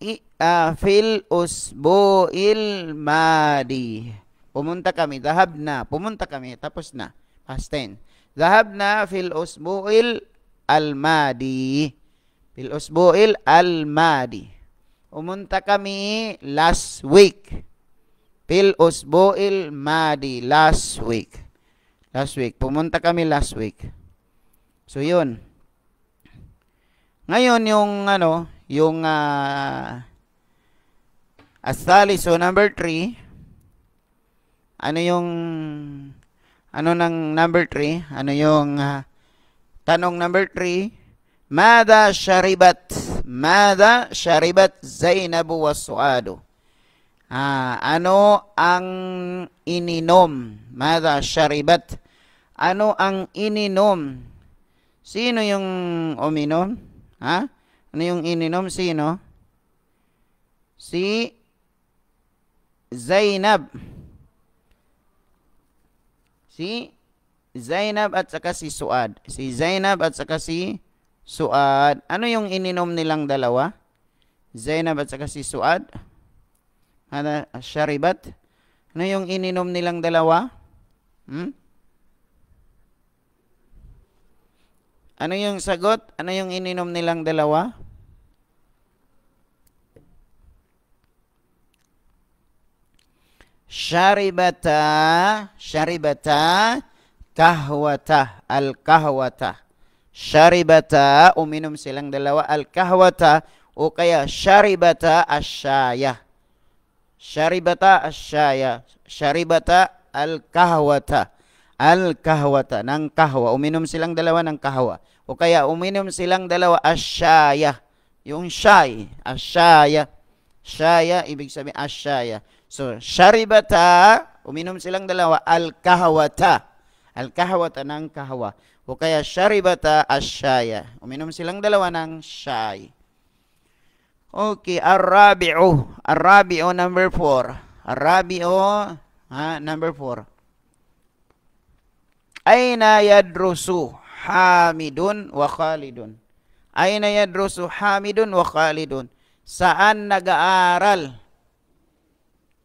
i, uh, fil usbu'il madi. Pumunta kami. Zahabna. Pumunta kami. Tapos na. Past tense. Zahabna fil usbu'il madi. Fil usbu'il madi. Pumunta kami last week. Fil usbu'il madi. Last week. Last week. Pumunta kami last week. So, yun. Ngayon, yung ano, yung uh, Astali. So, number 3. Ano yung ano ng number 3? Ano yung uh, tanong number 3? Mada sharibat? Mada sharibat Zainabu was suado? Ah, ano ang ininom? Mada sharibat ano ang ininom? Sino yung uminom? Ha? Ano yung ininom? Sino? Si Zainab. Si Zainab at saka si Suad. Si Zainab at saka si Suad. Ano yung ininom nilang dalawa? Zainab at saka si Suad. Ano, Sharibat. Ano yung ininom nilang dalawa? Hmm? Ano yung sagot? Ano yung ininom nilang dalawa? Sharibata, sharibata, kahwata, al-kahwata. Sharibata, uminom silang dalawa, al-kahwata, o kaya sharibata asyaya. Sharibata asyaya, sharibata al-kahwata al-kahwata, ng kahwa. Uminom silang dalawa ng kahwa. O kaya uminom silang dalawa asyaya. Yung shay, asyaya. Syaya, ibig sabihin asyaya. So, sharibata, uminom silang dalawa, al-kahwata. Al-kahwata ng kahwa. O kaya syaribata asyaya. Uminom silang dalawa ng shay. Okay, arabi'u. Arabi'u number 4. Arabi'u, ha, number 4. Aina yadrusu Hamidun wa Khalidun? Aina yadrusu Hamidun wa Khalidun? Saan nag-aaral?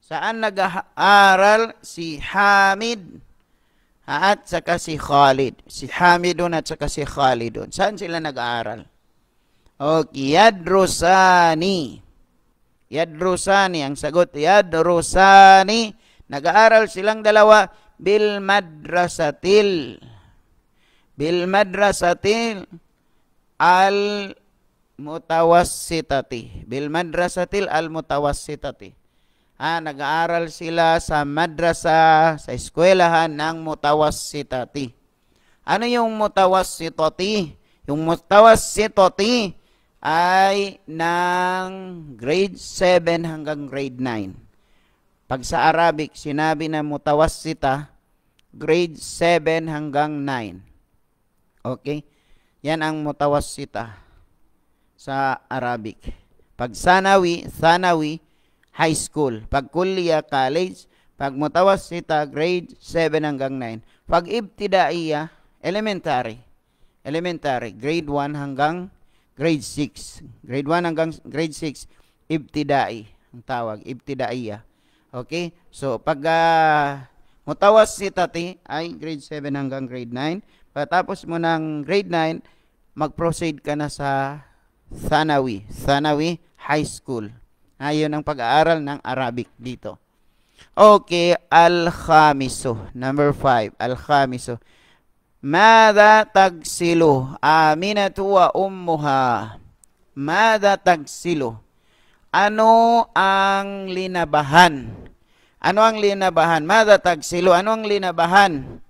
Saan nag-aaral si Hamid at saka si Khalid? Si Hamidun at saka si Khalidun. Saan sila nag-aaral? Okay, yadrusani. Yadrusani ang sagot. Yadrusani. Nag-aaral silang dalawa bil madrasatil bil madrasatil al mutawassitati bil madrasatil al mutawassitati ha nag-aaral sila sa madrasa sa eskwelahan ng mutawassitati ano yung mutawassitati yung mutawassitati ay ng grade 7 hanggang grade 9 pag sa Arabic sinabi na mutawassita grade 7 hanggang 9. Okay? Yan ang mutawassita sa Arabic. Pag sanawi, sanawi, high school. Pag kulya, college. Pag mutawassita, grade 7 hanggang 9. Pag ibtidaiya, elementary. Elementary, grade 1 hanggang grade 6. Grade 1 hanggang grade 6, ibtidai ang tawag, ibtidaiya. Okay? So, pag uh, Mutawas si Tati ay grade 7 hanggang grade 9. Pagkatapos mo ng grade 9, mag-proceed ka na sa Thanawi, Thanawi High School. Ayon ah, ang pag-aaral ng Arabic dito. Okay, Al-Khamiso. Number 5, Al-Khamiso. Mada tagsilu aminatu wa ummuha. Mada tagsilu. Ano ang linabahan ano ang linabahan? Mada tagsilo. Ano ang linabahan?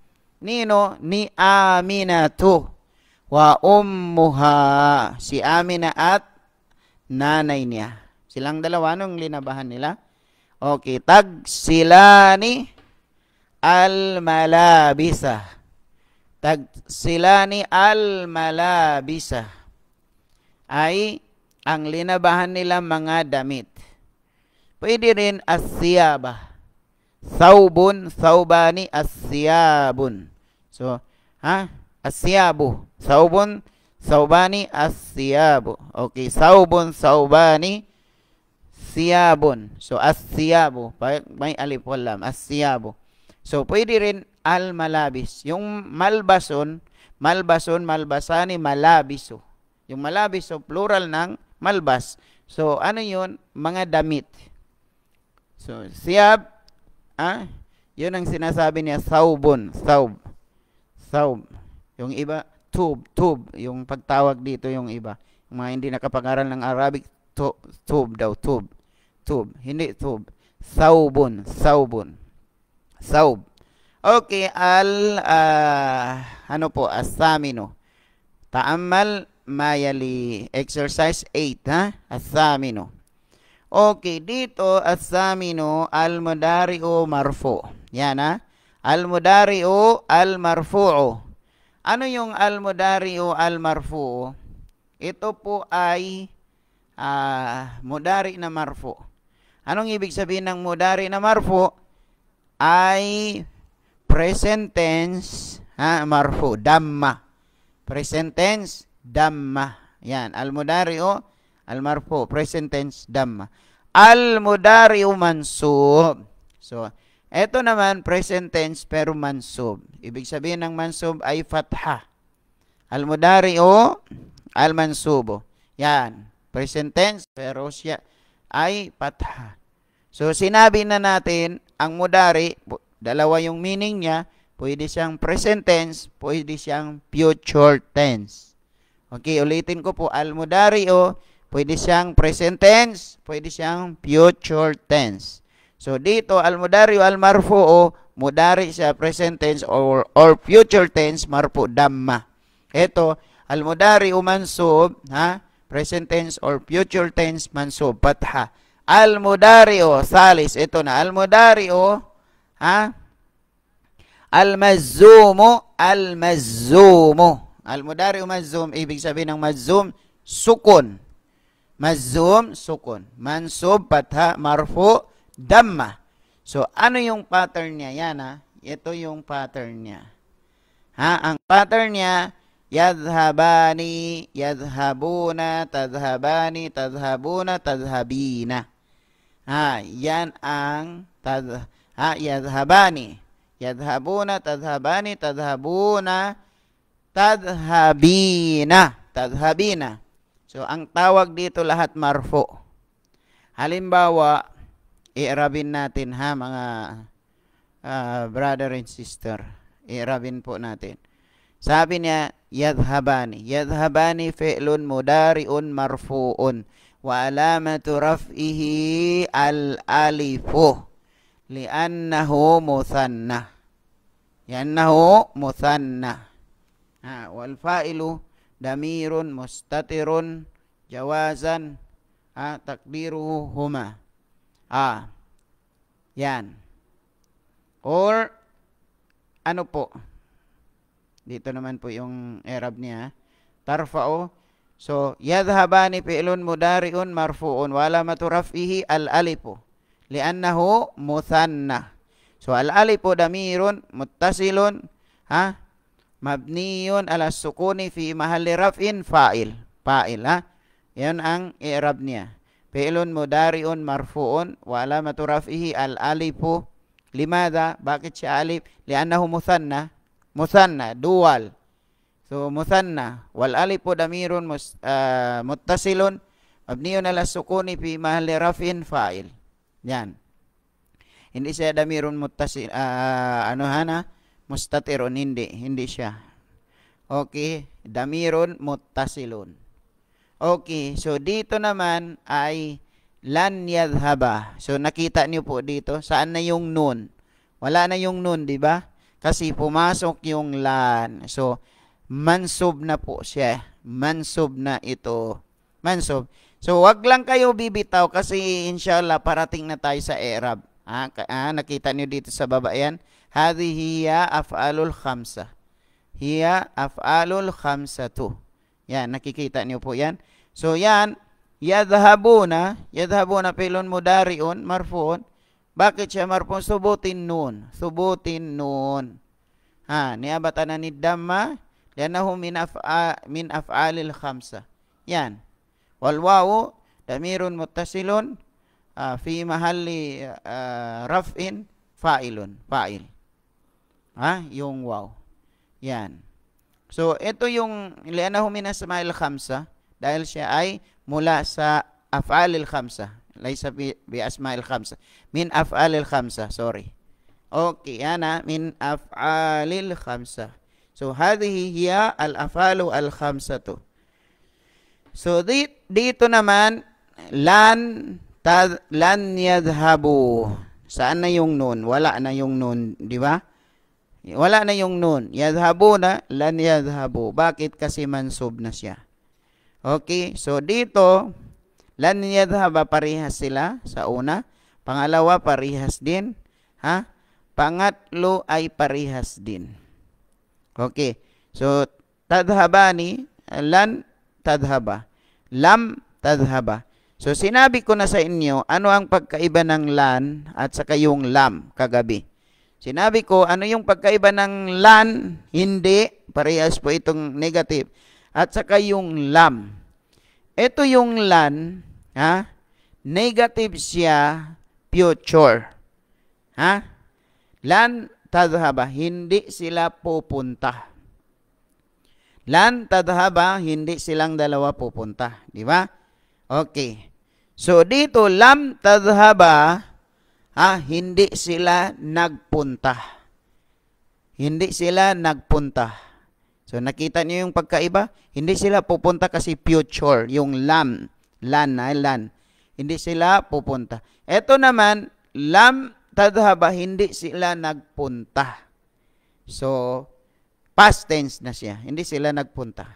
Nino ni Aminatu wa ummuha si Amina at nanay niya. Silang dalawa nung ano linabahan nila. Okay, tag sila al-malabisa. Tag sila al-malabisa ay ang linabahan nila mga damit. Pwede rin asyaba. Thawbun, thawbani, asyabun. So, ha? Asyabu. Thawbun, thawbani, asyabu. Okay, thawbun, thawbani, siyabun. So, asyabu. May alif lam. Asyabu. So, pwede rin almalabis. Yung malbason, malbason, malbasani, malabiso. Yung malabis, so plural ng malbas. So, ano yun? Mga damit. So, siyab, Ha? Yun ang sinasabi niya, saubon, saub. Saub. Yung iba, tub, tub. Yung pagtawag dito yung iba. Yung mga hindi nakapag-aral ng Arabic, tub, tub daw, tub. Tub, hindi tub. Saubon, saubon. Saub. Okay, al, uh, ano po, asamino. Taamal, mayali. Exercise 8, ha? Asamino. Okay, dito as-saminu al-mudari'u marfu. Yan ha. Al-mudari'u al-marfu'u. Ano yung al-mudari'u al-marfu'u? Ito po ay uh, ah, mudari na marfu. Anong ibig sabihin ng mudari na marfu? Ay present tense ha, marfu, damma. Present tense, damma. Yan, al-mudari'u Al-marfu, present tense, damma. Al-mudari'u mansub. So, eto naman, present tense pero mansub. Ibig sabihin ng mansub ay fatha. Al-mudari'u, al-mansubo. Yan, present tense pero siya ay fatha. So, sinabi na natin, ang mudari, dalawa yung meaning niya, pwede siyang present tense, pwede siyang future tense. Okay, ulitin ko po, al-mudari'u, Pwede siyang present tense, pwede siyang future tense. So dito, al-mudari al-marfu'u, mudari siya present tense or, or future tense, marfu damma. Ito, al-mudari mansub, ha? Present tense or future tense, mansub, patha. Al-mudari salis, ito na, al-mudari ha? Al-mazzumu, al-mazzumu. Al-mudari mazzum ibig sabihin ng mazzum sukun. Mazum, sukun. Mansub, patha, marfu, damma. So, ano yung pattern niya? Yan ha. Ah. Ito yung pattern niya. Ha? Ang pattern niya, yadhabani, yadhabuna, tadhabani, tadhabuna, tadhabina. Ha? Yan ang tad, ha? yadhabani. Yadhabuna, tadhabani, tadhabuna, tadhabina. Tadhabina. So, ang tawag dito lahat marfu. Halimbawa, i-arabin natin ha mga uh, brother and sister. I-arabin po natin. Sabi niya, yadhabani. Yadhabani fi'lun mudari'un marfu'un. Wa alamatu raf'ihi al-alifu. Liannahu muthanna. Liannahu muthanna. Ha, wal fa'ilu damirun mustatirun jawazan ha, takdiruhu huma. Ah, yan. Or, ano po? Dito naman po yung Arab niya. tarfa'u So, yadhabani fi'lun mudari'un marfu'un. Wala maturafihi al-alipu. Liannahu muthanna. So, al-alipu damirun muttasilun. Ha? mabniyun ala sukuni fi mahalli raf'in fa'il. Fa'il ha. Yan ang i'rab niya. Fi'lun mudari'un marfu'un wa alamatu raf'ihi al-alifu. Limada? Bakit siya alif? Liannahu musanna. Musanna, dual. So musanna wal alifu damirun mus, uh, muttasilun mabniyun ala sukuni fi mahalli raf'in fa'il. Yan. Hindi siya damirun muttasil uh, ano hana? mustatiron, hindi, hindi siya. Okay, damiron muttasilun. Okay, so dito naman ay lan yadhaba. So nakita niyo po dito, saan na yung nun? Wala na yung nun, di ba? Kasi pumasok yung lan. So, mansub na po siya. Mansub na ito. Mansub. So, wag lang kayo bibitaw kasi inshallah parating na tayo sa Arab. Ah, ah, nakita niyo dito sa baba yan. Hadhihi hiya af'alul khamsah. Hiya af'alul khamsatuh. Ya, nakikita niyo po yan. So yan, yadhabuna, yadhabuna pilon mudariun, marfuun. Bakit siya marfuun? Subutin nun. Subutin nun. Ha, niabatan na ni Dhamma, lianahu min, af'a, min af'alil khamsah. Yan. Walwawu, damirun mutasilun, uh, fi mahalli uh, raf'in, fa'ilun, fa'il. Ha? Yung wow. Yan. So, ito yung lianahu min asma'il khamsa dahil siya ay mula sa af'alil khamsa. Laysa bi, bi asma'il khamsa. Min af'alil khamsa. Sorry. Okay. Yan ha. Min af'alil khamsa. So, hadhihi hiya al-afalu al-khamsatu. So, di, dito naman, lan, tad, lan yadhabu. Saan na yung nun? Wala na yung nun, di ba? Wala na yung nun. Yadhabu na, lan yadhabu. Bakit? Kasi mansub na siya. Okay, so dito, lan yadhaba, parihas sila sa una. Pangalawa, parihas din. Ha? Pangatlo ay parihas din. Okay, so tadhabani, lan tadhaba. Lam tadhaba. So sinabi ko na sa inyo, ano ang pagkaiba ng lan at saka yung lam kagabi. Sinabi ko, ano yung pagkaiba ng lan? Hindi, parehas po itong negative. At saka yung lam. Ito yung lan, ha? Negative siya, future. Ha? Lan tadhaba, hindi sila pupunta. Lan tadhaba, hindi silang dalawa pupunta. Di ba? Okay. So, dito, lam tadhaba, ah, hindi sila nagpunta. Hindi sila nagpunta. So nakita niyo yung pagkaiba? Hindi sila pupunta kasi future, yung lam, lan, ay lan. Hindi sila pupunta. Ito naman, lam tadhaba, hindi sila nagpunta. So, past tense na siya. Hindi sila nagpunta.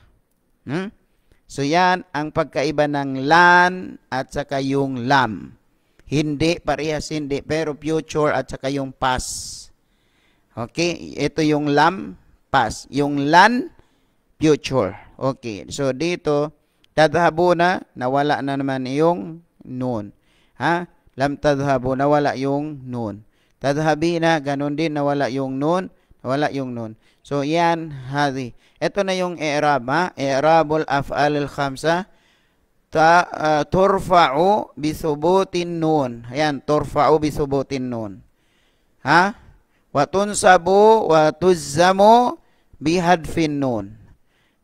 Hmm? So yan ang pagkaiba ng lan at saka yung lam. Hindi, parehas hindi. Pero future at saka yung past. Okay, ito yung lam, past. Yung lan, future. Okay, so dito, tadhabu na, nawala na naman yung noon. Ha? Lam tadhabo, nawala yung noon. Tadhabi na, ganun din, nawala yung noon. Nawala yung noon. So, yan, hadi. Ito na yung i'rab, ha? I'rabul af'al al-khamsa ta, uh, ah, turfa'u bisubutin nun. Ayan, turfa'u bisubutin nun. Ha? Wa tunsabu wa tuzzamu bihadfin nun.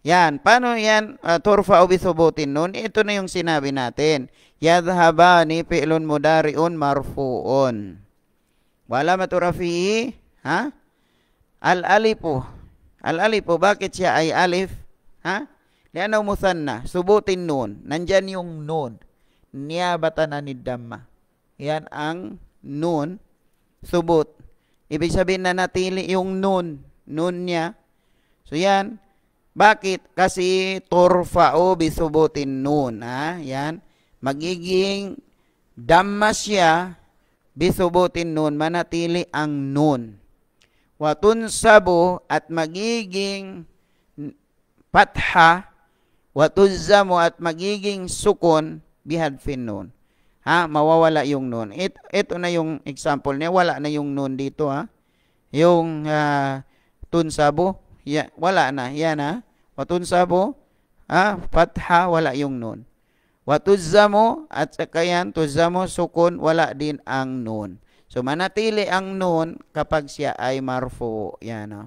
Yan, paano yan uh, ah, turfa'u bisubutin nun? Ito na yung sinabi natin. Yadhabani fi'lun mudari'un marfu'un. Wala maturafi'i. Ha? Al-alipu. Al-alipu, bakit siya ay alif? Ha? Lianaw musanna, subutin nun. Nandyan yung nun. Niyabatan na ni Dhamma. Yan ang nun, subut. Ibig sabihin na natili yung nun, nun niya. So yan, bakit? Kasi turfao bisubutin nun. Ha? Yan, magiging Dhamma siya, bisubutin nun, manatili ang nun. Watun sabo at magiging patha, watuzza mo at magiging sukun bihadfin nun. Ha? Mawawala yung nun. It, ito na yung example niya. Wala na yung nun dito ha. Yung uh, ah, tunsabo, ya, wala na. Yan ha. Watunsabo, ha? Fatha, wala yung nun. Watuzza mo at saka yan, tuzza mo, sukun, wala din ang nun. So manatili ang nun kapag siya ay marfu. Yan ha.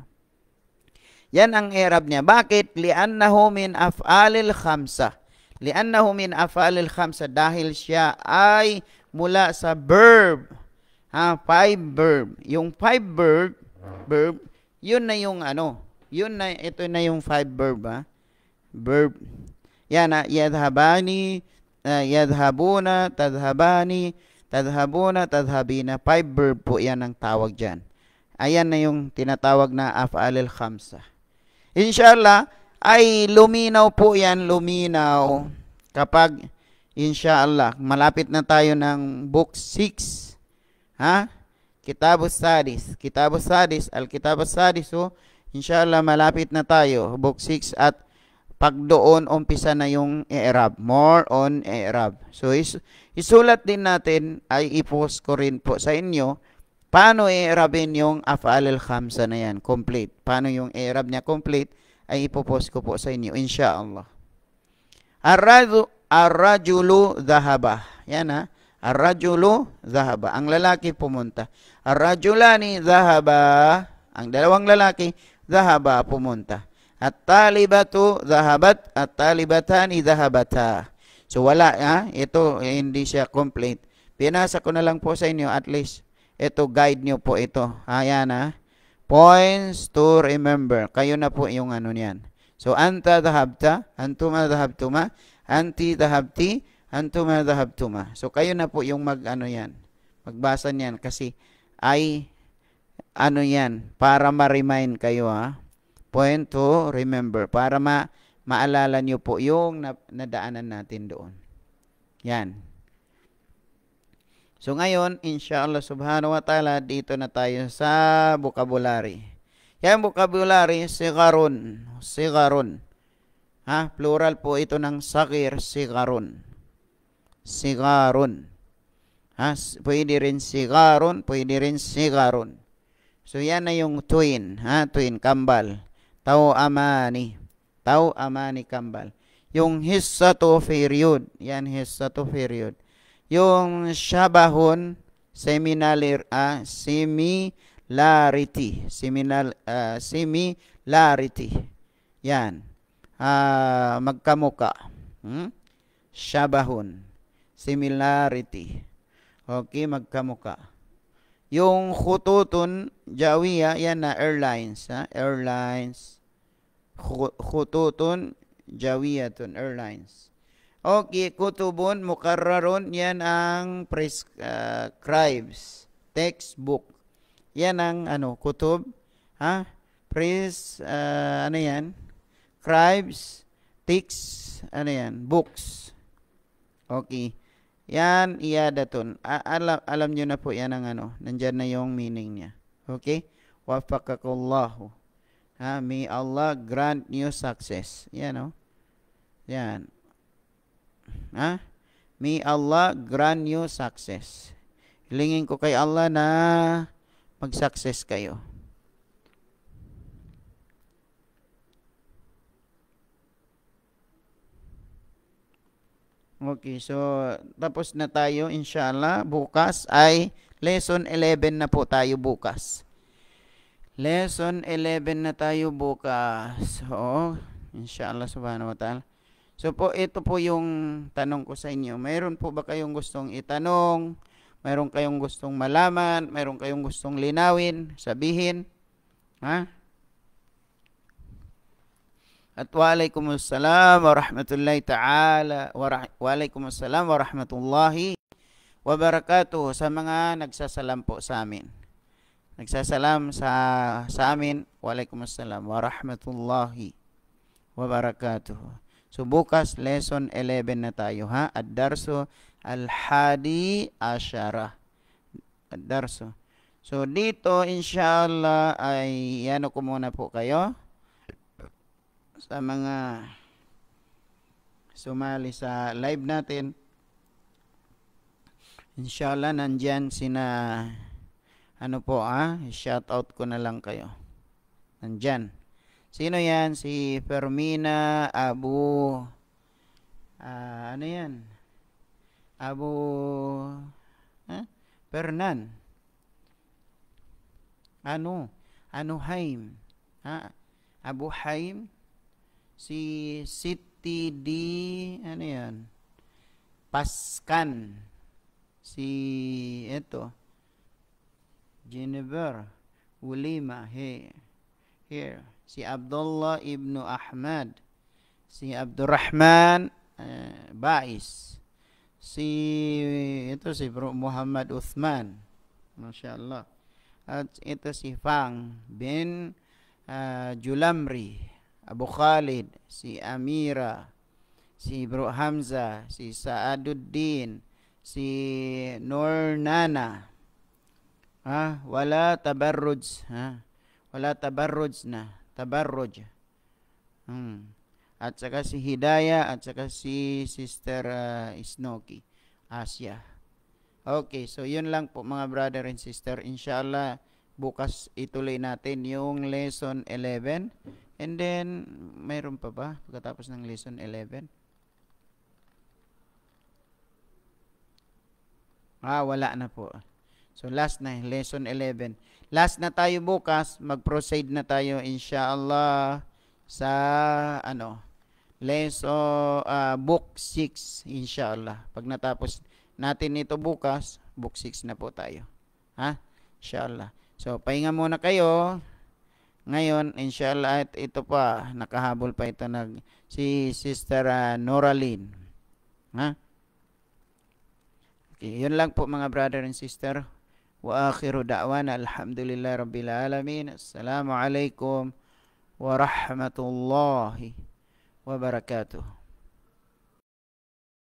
Yan ang i'rab niya. Bakit? Liannahu min af'alil khamsa. Liannahu min af'alil khamsa dahil siya ay mula sa verb. Ha, five verb. Yung five verb, verb, yun na yung ano, yun na ito na yung five verb ha. Verb. Yan na yadhabani, uh, yadhabuna, tadhabani, tadhabuna, tadhabina. Five verb po yan ang tawag diyan. Ayan na yung tinatawag na af'alil khamsa. Inshallah, ay luminaw po yan, luminaw. Kapag, inshallah, malapit na tayo ng book 6. Ha? Kitab Sadis. Kitab Sadis. Al-Kitab Sadis. So, oh. inshallah, malapit na tayo. Book 6 at pag doon, umpisa na yung i-Arab. More on i-Arab. So, is, isulat din natin, ay ipost ko rin po sa inyo Paano i-arabin yung afal al-khamsa na yan? Complete. Paano yung i-arab niya complete? Ay ipopost ko po sa inyo. Insha'Allah. Ar-rajulu ar dhahaba. Yan ha. Ar-rajulu dhahaba. Ang lalaki pumunta. Ar-rajulani dhahaba. Ang dalawang lalaki, dhahaba pumunta. At talibatu dhahabat. At talibatani dhahabata. So wala ha. Ito, eh, hindi siya complete. Pinasa ko na lang po sa inyo at least ito, guide nyo po ito. Ayan ah, ha. Ah. Points to remember. Kayo na po yung ano niyan. So, anta dahabta, antuma dahabtuma, anti dahabti, antuma dahabtuma. So, kayo na po yung mag ano yan. Magbasa niyan kasi ay ano yan para ma-remind kayo ha. Ah. Point to remember para ma maalala nyo po yung nadaanan natin doon. Yan. So ngayon, inshallah subhanahu wa ta'ala, dito na tayo sa vocabulary. Yan vocabulary, sigarun. Sigarun. Ha? Plural po ito ng sakir, sigarun. Sigarun. Ha? Pwede rin sigarun, pwede rin sigarun. So yan na yung twin, ha? Twin, kambal. Tau amani. Tau amani kambal. Yung hissa to period. Yan hissa to period yung shabahon similar uh, ah, similarity similar uh, similarity yan uh, magkamuka hmm? shabahon similarity okay magkamuka yung khututun jawiya yan na airlines ha? airlines khututun jawiyatun airlines Okay, kutubun, mukarraron, yan ang prescribes, ah, uh, textbook. Yan ang ano, kutub, ha? Pres, uh, ano yan? Scribes, text, ano yan? Books. Okay. Yan, iyadaton. Alam, alam nyo na po yan ang ano. Nandyan na yung meaning niya. Okay? Wafakakullahu. Ha? May Allah grant you success. Yan o. Oh. Yan. Ha? May Allah grant you success. Hilingin ko kay Allah na mag-success kayo. Okay, so tapos na tayo inshallah. Bukas ay lesson 11 na po tayo bukas. Lesson 11 na tayo bukas. So, inshallah subhanahu wa ta'ala. So po, ito po yung tanong ko sa inyo. Mayroon po ba kayong gustong itanong? Mayroon kayong gustong malaman? Mayroon kayong gustong linawin? Sabihin? Ha? At walaikumussalam wa rahmatullahi ta'ala wa, rah walaikumussalam wa rahmatullahi wa barakatuh sa mga nagsasalam po sa amin. Nagsasalam sa, sa amin. Walaikumussalam wa rahmatullahi wa barakatuh. So bukas lesson 11 na tayo ha. Ad-darso al-hadi asyara. Ad-darso. So dito inshallah ay ano ko muna po kayo sa mga sumali sa live natin. Inshallah nandiyan sina ano po ah, shout out ko na lang kayo. Nandiyan. Sino yan? Si Fermina Abu... Uh, ano yan? Abu... Huh? Eh? Fernan. Ano? Ano Haim? Ha? Abu Haim? Si City D... Ano yan? Paskan. Si... Ito. Jennifer. Ulima. Hey. Here. si Abdullah ibnu Ahmad, si Abdurrahman eh, Bais, si itu si Muhammad Uthman, masya Allah, itu si Fang bin uh, Julamri, Abu Khalid, si Amira, si Bro Hamza, si Saaduddin, si Nur Nana. ah, Wala tabarruj. Ha? Wala tabarruj na. Tabarroj. Hmm. At saka si Hidaya at saka si Sister uh, ah, Snoki, Asia. Okay, so yun lang po mga brother and sister. Inshallah, bukas ituloy natin yung lesson 11. And then, mayroon pa ba pagkatapos ng lesson 11? Ah, wala na po. So last na, lesson 11. Last na tayo bukas, mag-proceed na tayo inshallah sa ano, lesson uh, ah, book 6 inshallah. Pag natapos natin ito bukas, book 6 na po tayo. Ha? Inshallah. So, pahinga muna kayo. Ngayon, inshallah, at ito pa, nakahabol pa ito nag, si Sister uh, Noraline. Ha? Okay, yun lang po mga brother and sister. wa akhiru rabbil alamin assalamualaikum warahmatullahi wabarakatuh